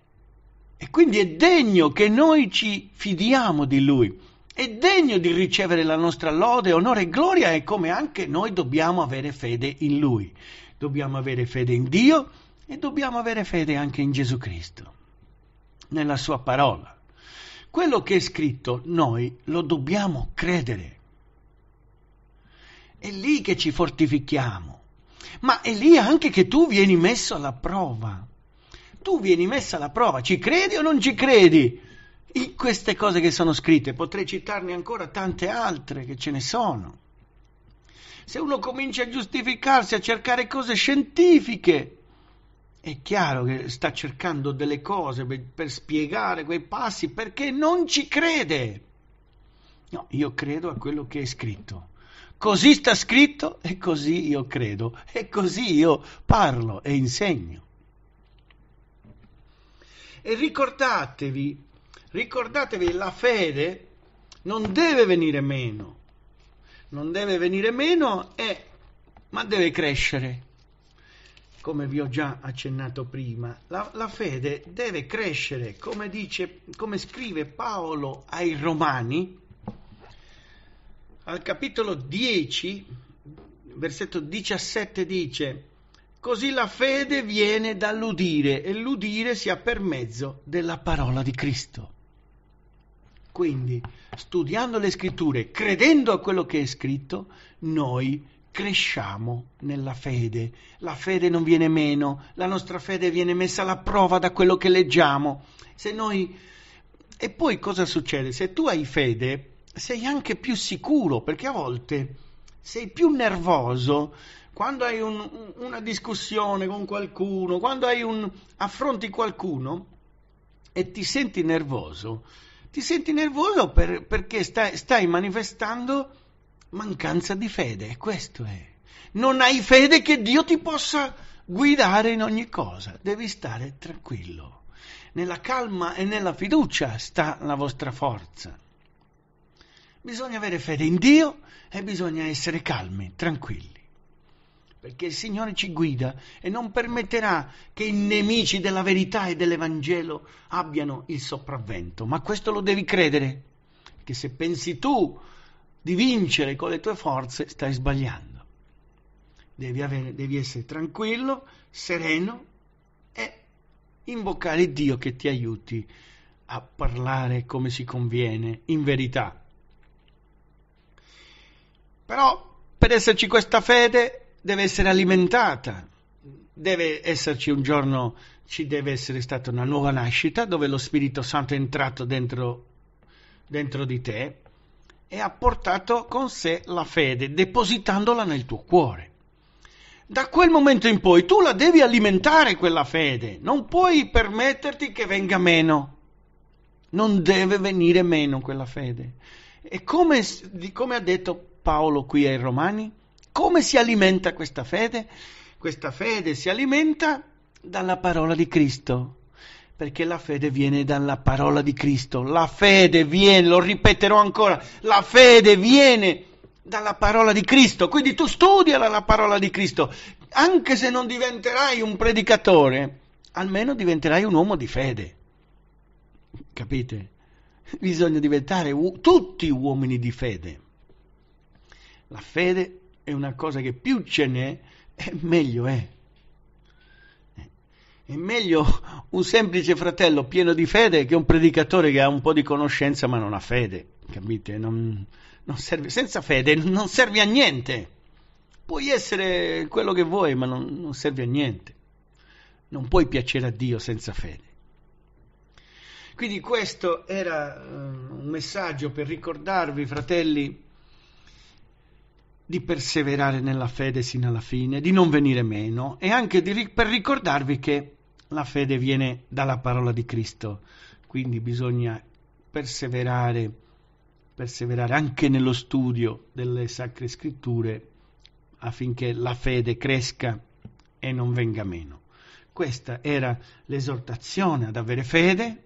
e quindi è degno che noi ci fidiamo di Lui è degno di ricevere la nostra lode, onore e gloria e come anche noi dobbiamo avere fede in Lui. Dobbiamo avere fede in Dio e dobbiamo avere fede anche in Gesù Cristo, nella Sua parola. Quello che è scritto noi lo dobbiamo credere. È lì che ci fortifichiamo, ma è lì anche che tu vieni messo alla prova. Tu vieni messo alla prova, ci credi o non ci credi? in queste cose che sono scritte, potrei citarne ancora tante altre che ce ne sono. Se uno comincia a giustificarsi, a cercare cose scientifiche, è chiaro che sta cercando delle cose per, per spiegare quei passi perché non ci crede. No, io credo a quello che è scritto. Così sta scritto e così io credo e così io parlo e insegno. E ricordatevi Ricordatevi, la fede non deve venire meno, non deve venire meno, e, ma deve crescere. Come vi ho già accennato prima, la, la fede deve crescere, come, dice, come scrive Paolo ai Romani, al capitolo 10, versetto 17 dice, così la fede viene dall'udire e l'udire sia per mezzo della parola di Cristo. Quindi, studiando le scritture, credendo a quello che è scritto, noi cresciamo nella fede. La fede non viene meno, la nostra fede viene messa alla prova da quello che leggiamo. Se noi... E poi cosa succede? Se tu hai fede, sei anche più sicuro, perché a volte sei più nervoso quando hai un, una discussione con qualcuno, quando un, affronti qualcuno e ti senti nervoso ti senti nervoso per, perché stai, stai manifestando mancanza di fede, questo è. Non hai fede che Dio ti possa guidare in ogni cosa, devi stare tranquillo. Nella calma e nella fiducia sta la vostra forza. Bisogna avere fede in Dio e bisogna essere calmi, tranquilli perché il Signore ci guida e non permetterà che i nemici della verità e dell'Evangelo abbiano il sopravvento. Ma questo lo devi credere, perché se pensi tu di vincere con le tue forze stai sbagliando. Devi, avere, devi essere tranquillo, sereno e invocare Dio che ti aiuti a parlare come si conviene, in verità. Però per esserci questa fede deve essere alimentata, deve esserci un giorno, ci deve essere stata una nuova nascita dove lo Spirito Santo è entrato dentro, dentro di te e ha portato con sé la fede, depositandola nel tuo cuore. Da quel momento in poi tu la devi alimentare quella fede, non puoi permetterti che venga meno, non deve venire meno quella fede. E come, come ha detto Paolo qui ai Romani, come si alimenta questa fede? Questa fede si alimenta dalla parola di Cristo, perché la fede viene dalla parola di Cristo. La fede viene, lo ripeterò ancora, la fede viene dalla parola di Cristo. Quindi tu studiala la parola di Cristo, anche se non diventerai un predicatore, almeno diventerai un uomo di fede. Capite? Bisogna diventare u- tutti uomini di fede. La fede è una cosa che più ce n'è, meglio è. Eh. È meglio un semplice fratello pieno di fede che un predicatore che ha un po' di conoscenza ma non ha fede, capite? Non, non serve, senza fede non serve a niente. Puoi essere quello che vuoi, ma non, non serve a niente. Non puoi piacere a Dio senza fede. Quindi questo era eh, un messaggio per ricordarvi, fratelli, di perseverare nella fede sino alla fine, di non venire meno e anche di, per ricordarvi che la fede viene dalla parola di Cristo, quindi bisogna perseverare, perseverare anche nello studio delle sacre scritture affinché la fede cresca e non venga meno. Questa era l'esortazione ad avere fede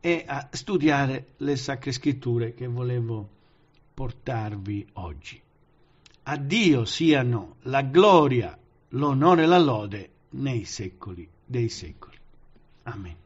e a studiare le sacre scritture che volevo portarvi oggi. A Dio siano la gloria, l'onore e la lode nei secoli dei secoli. Amen.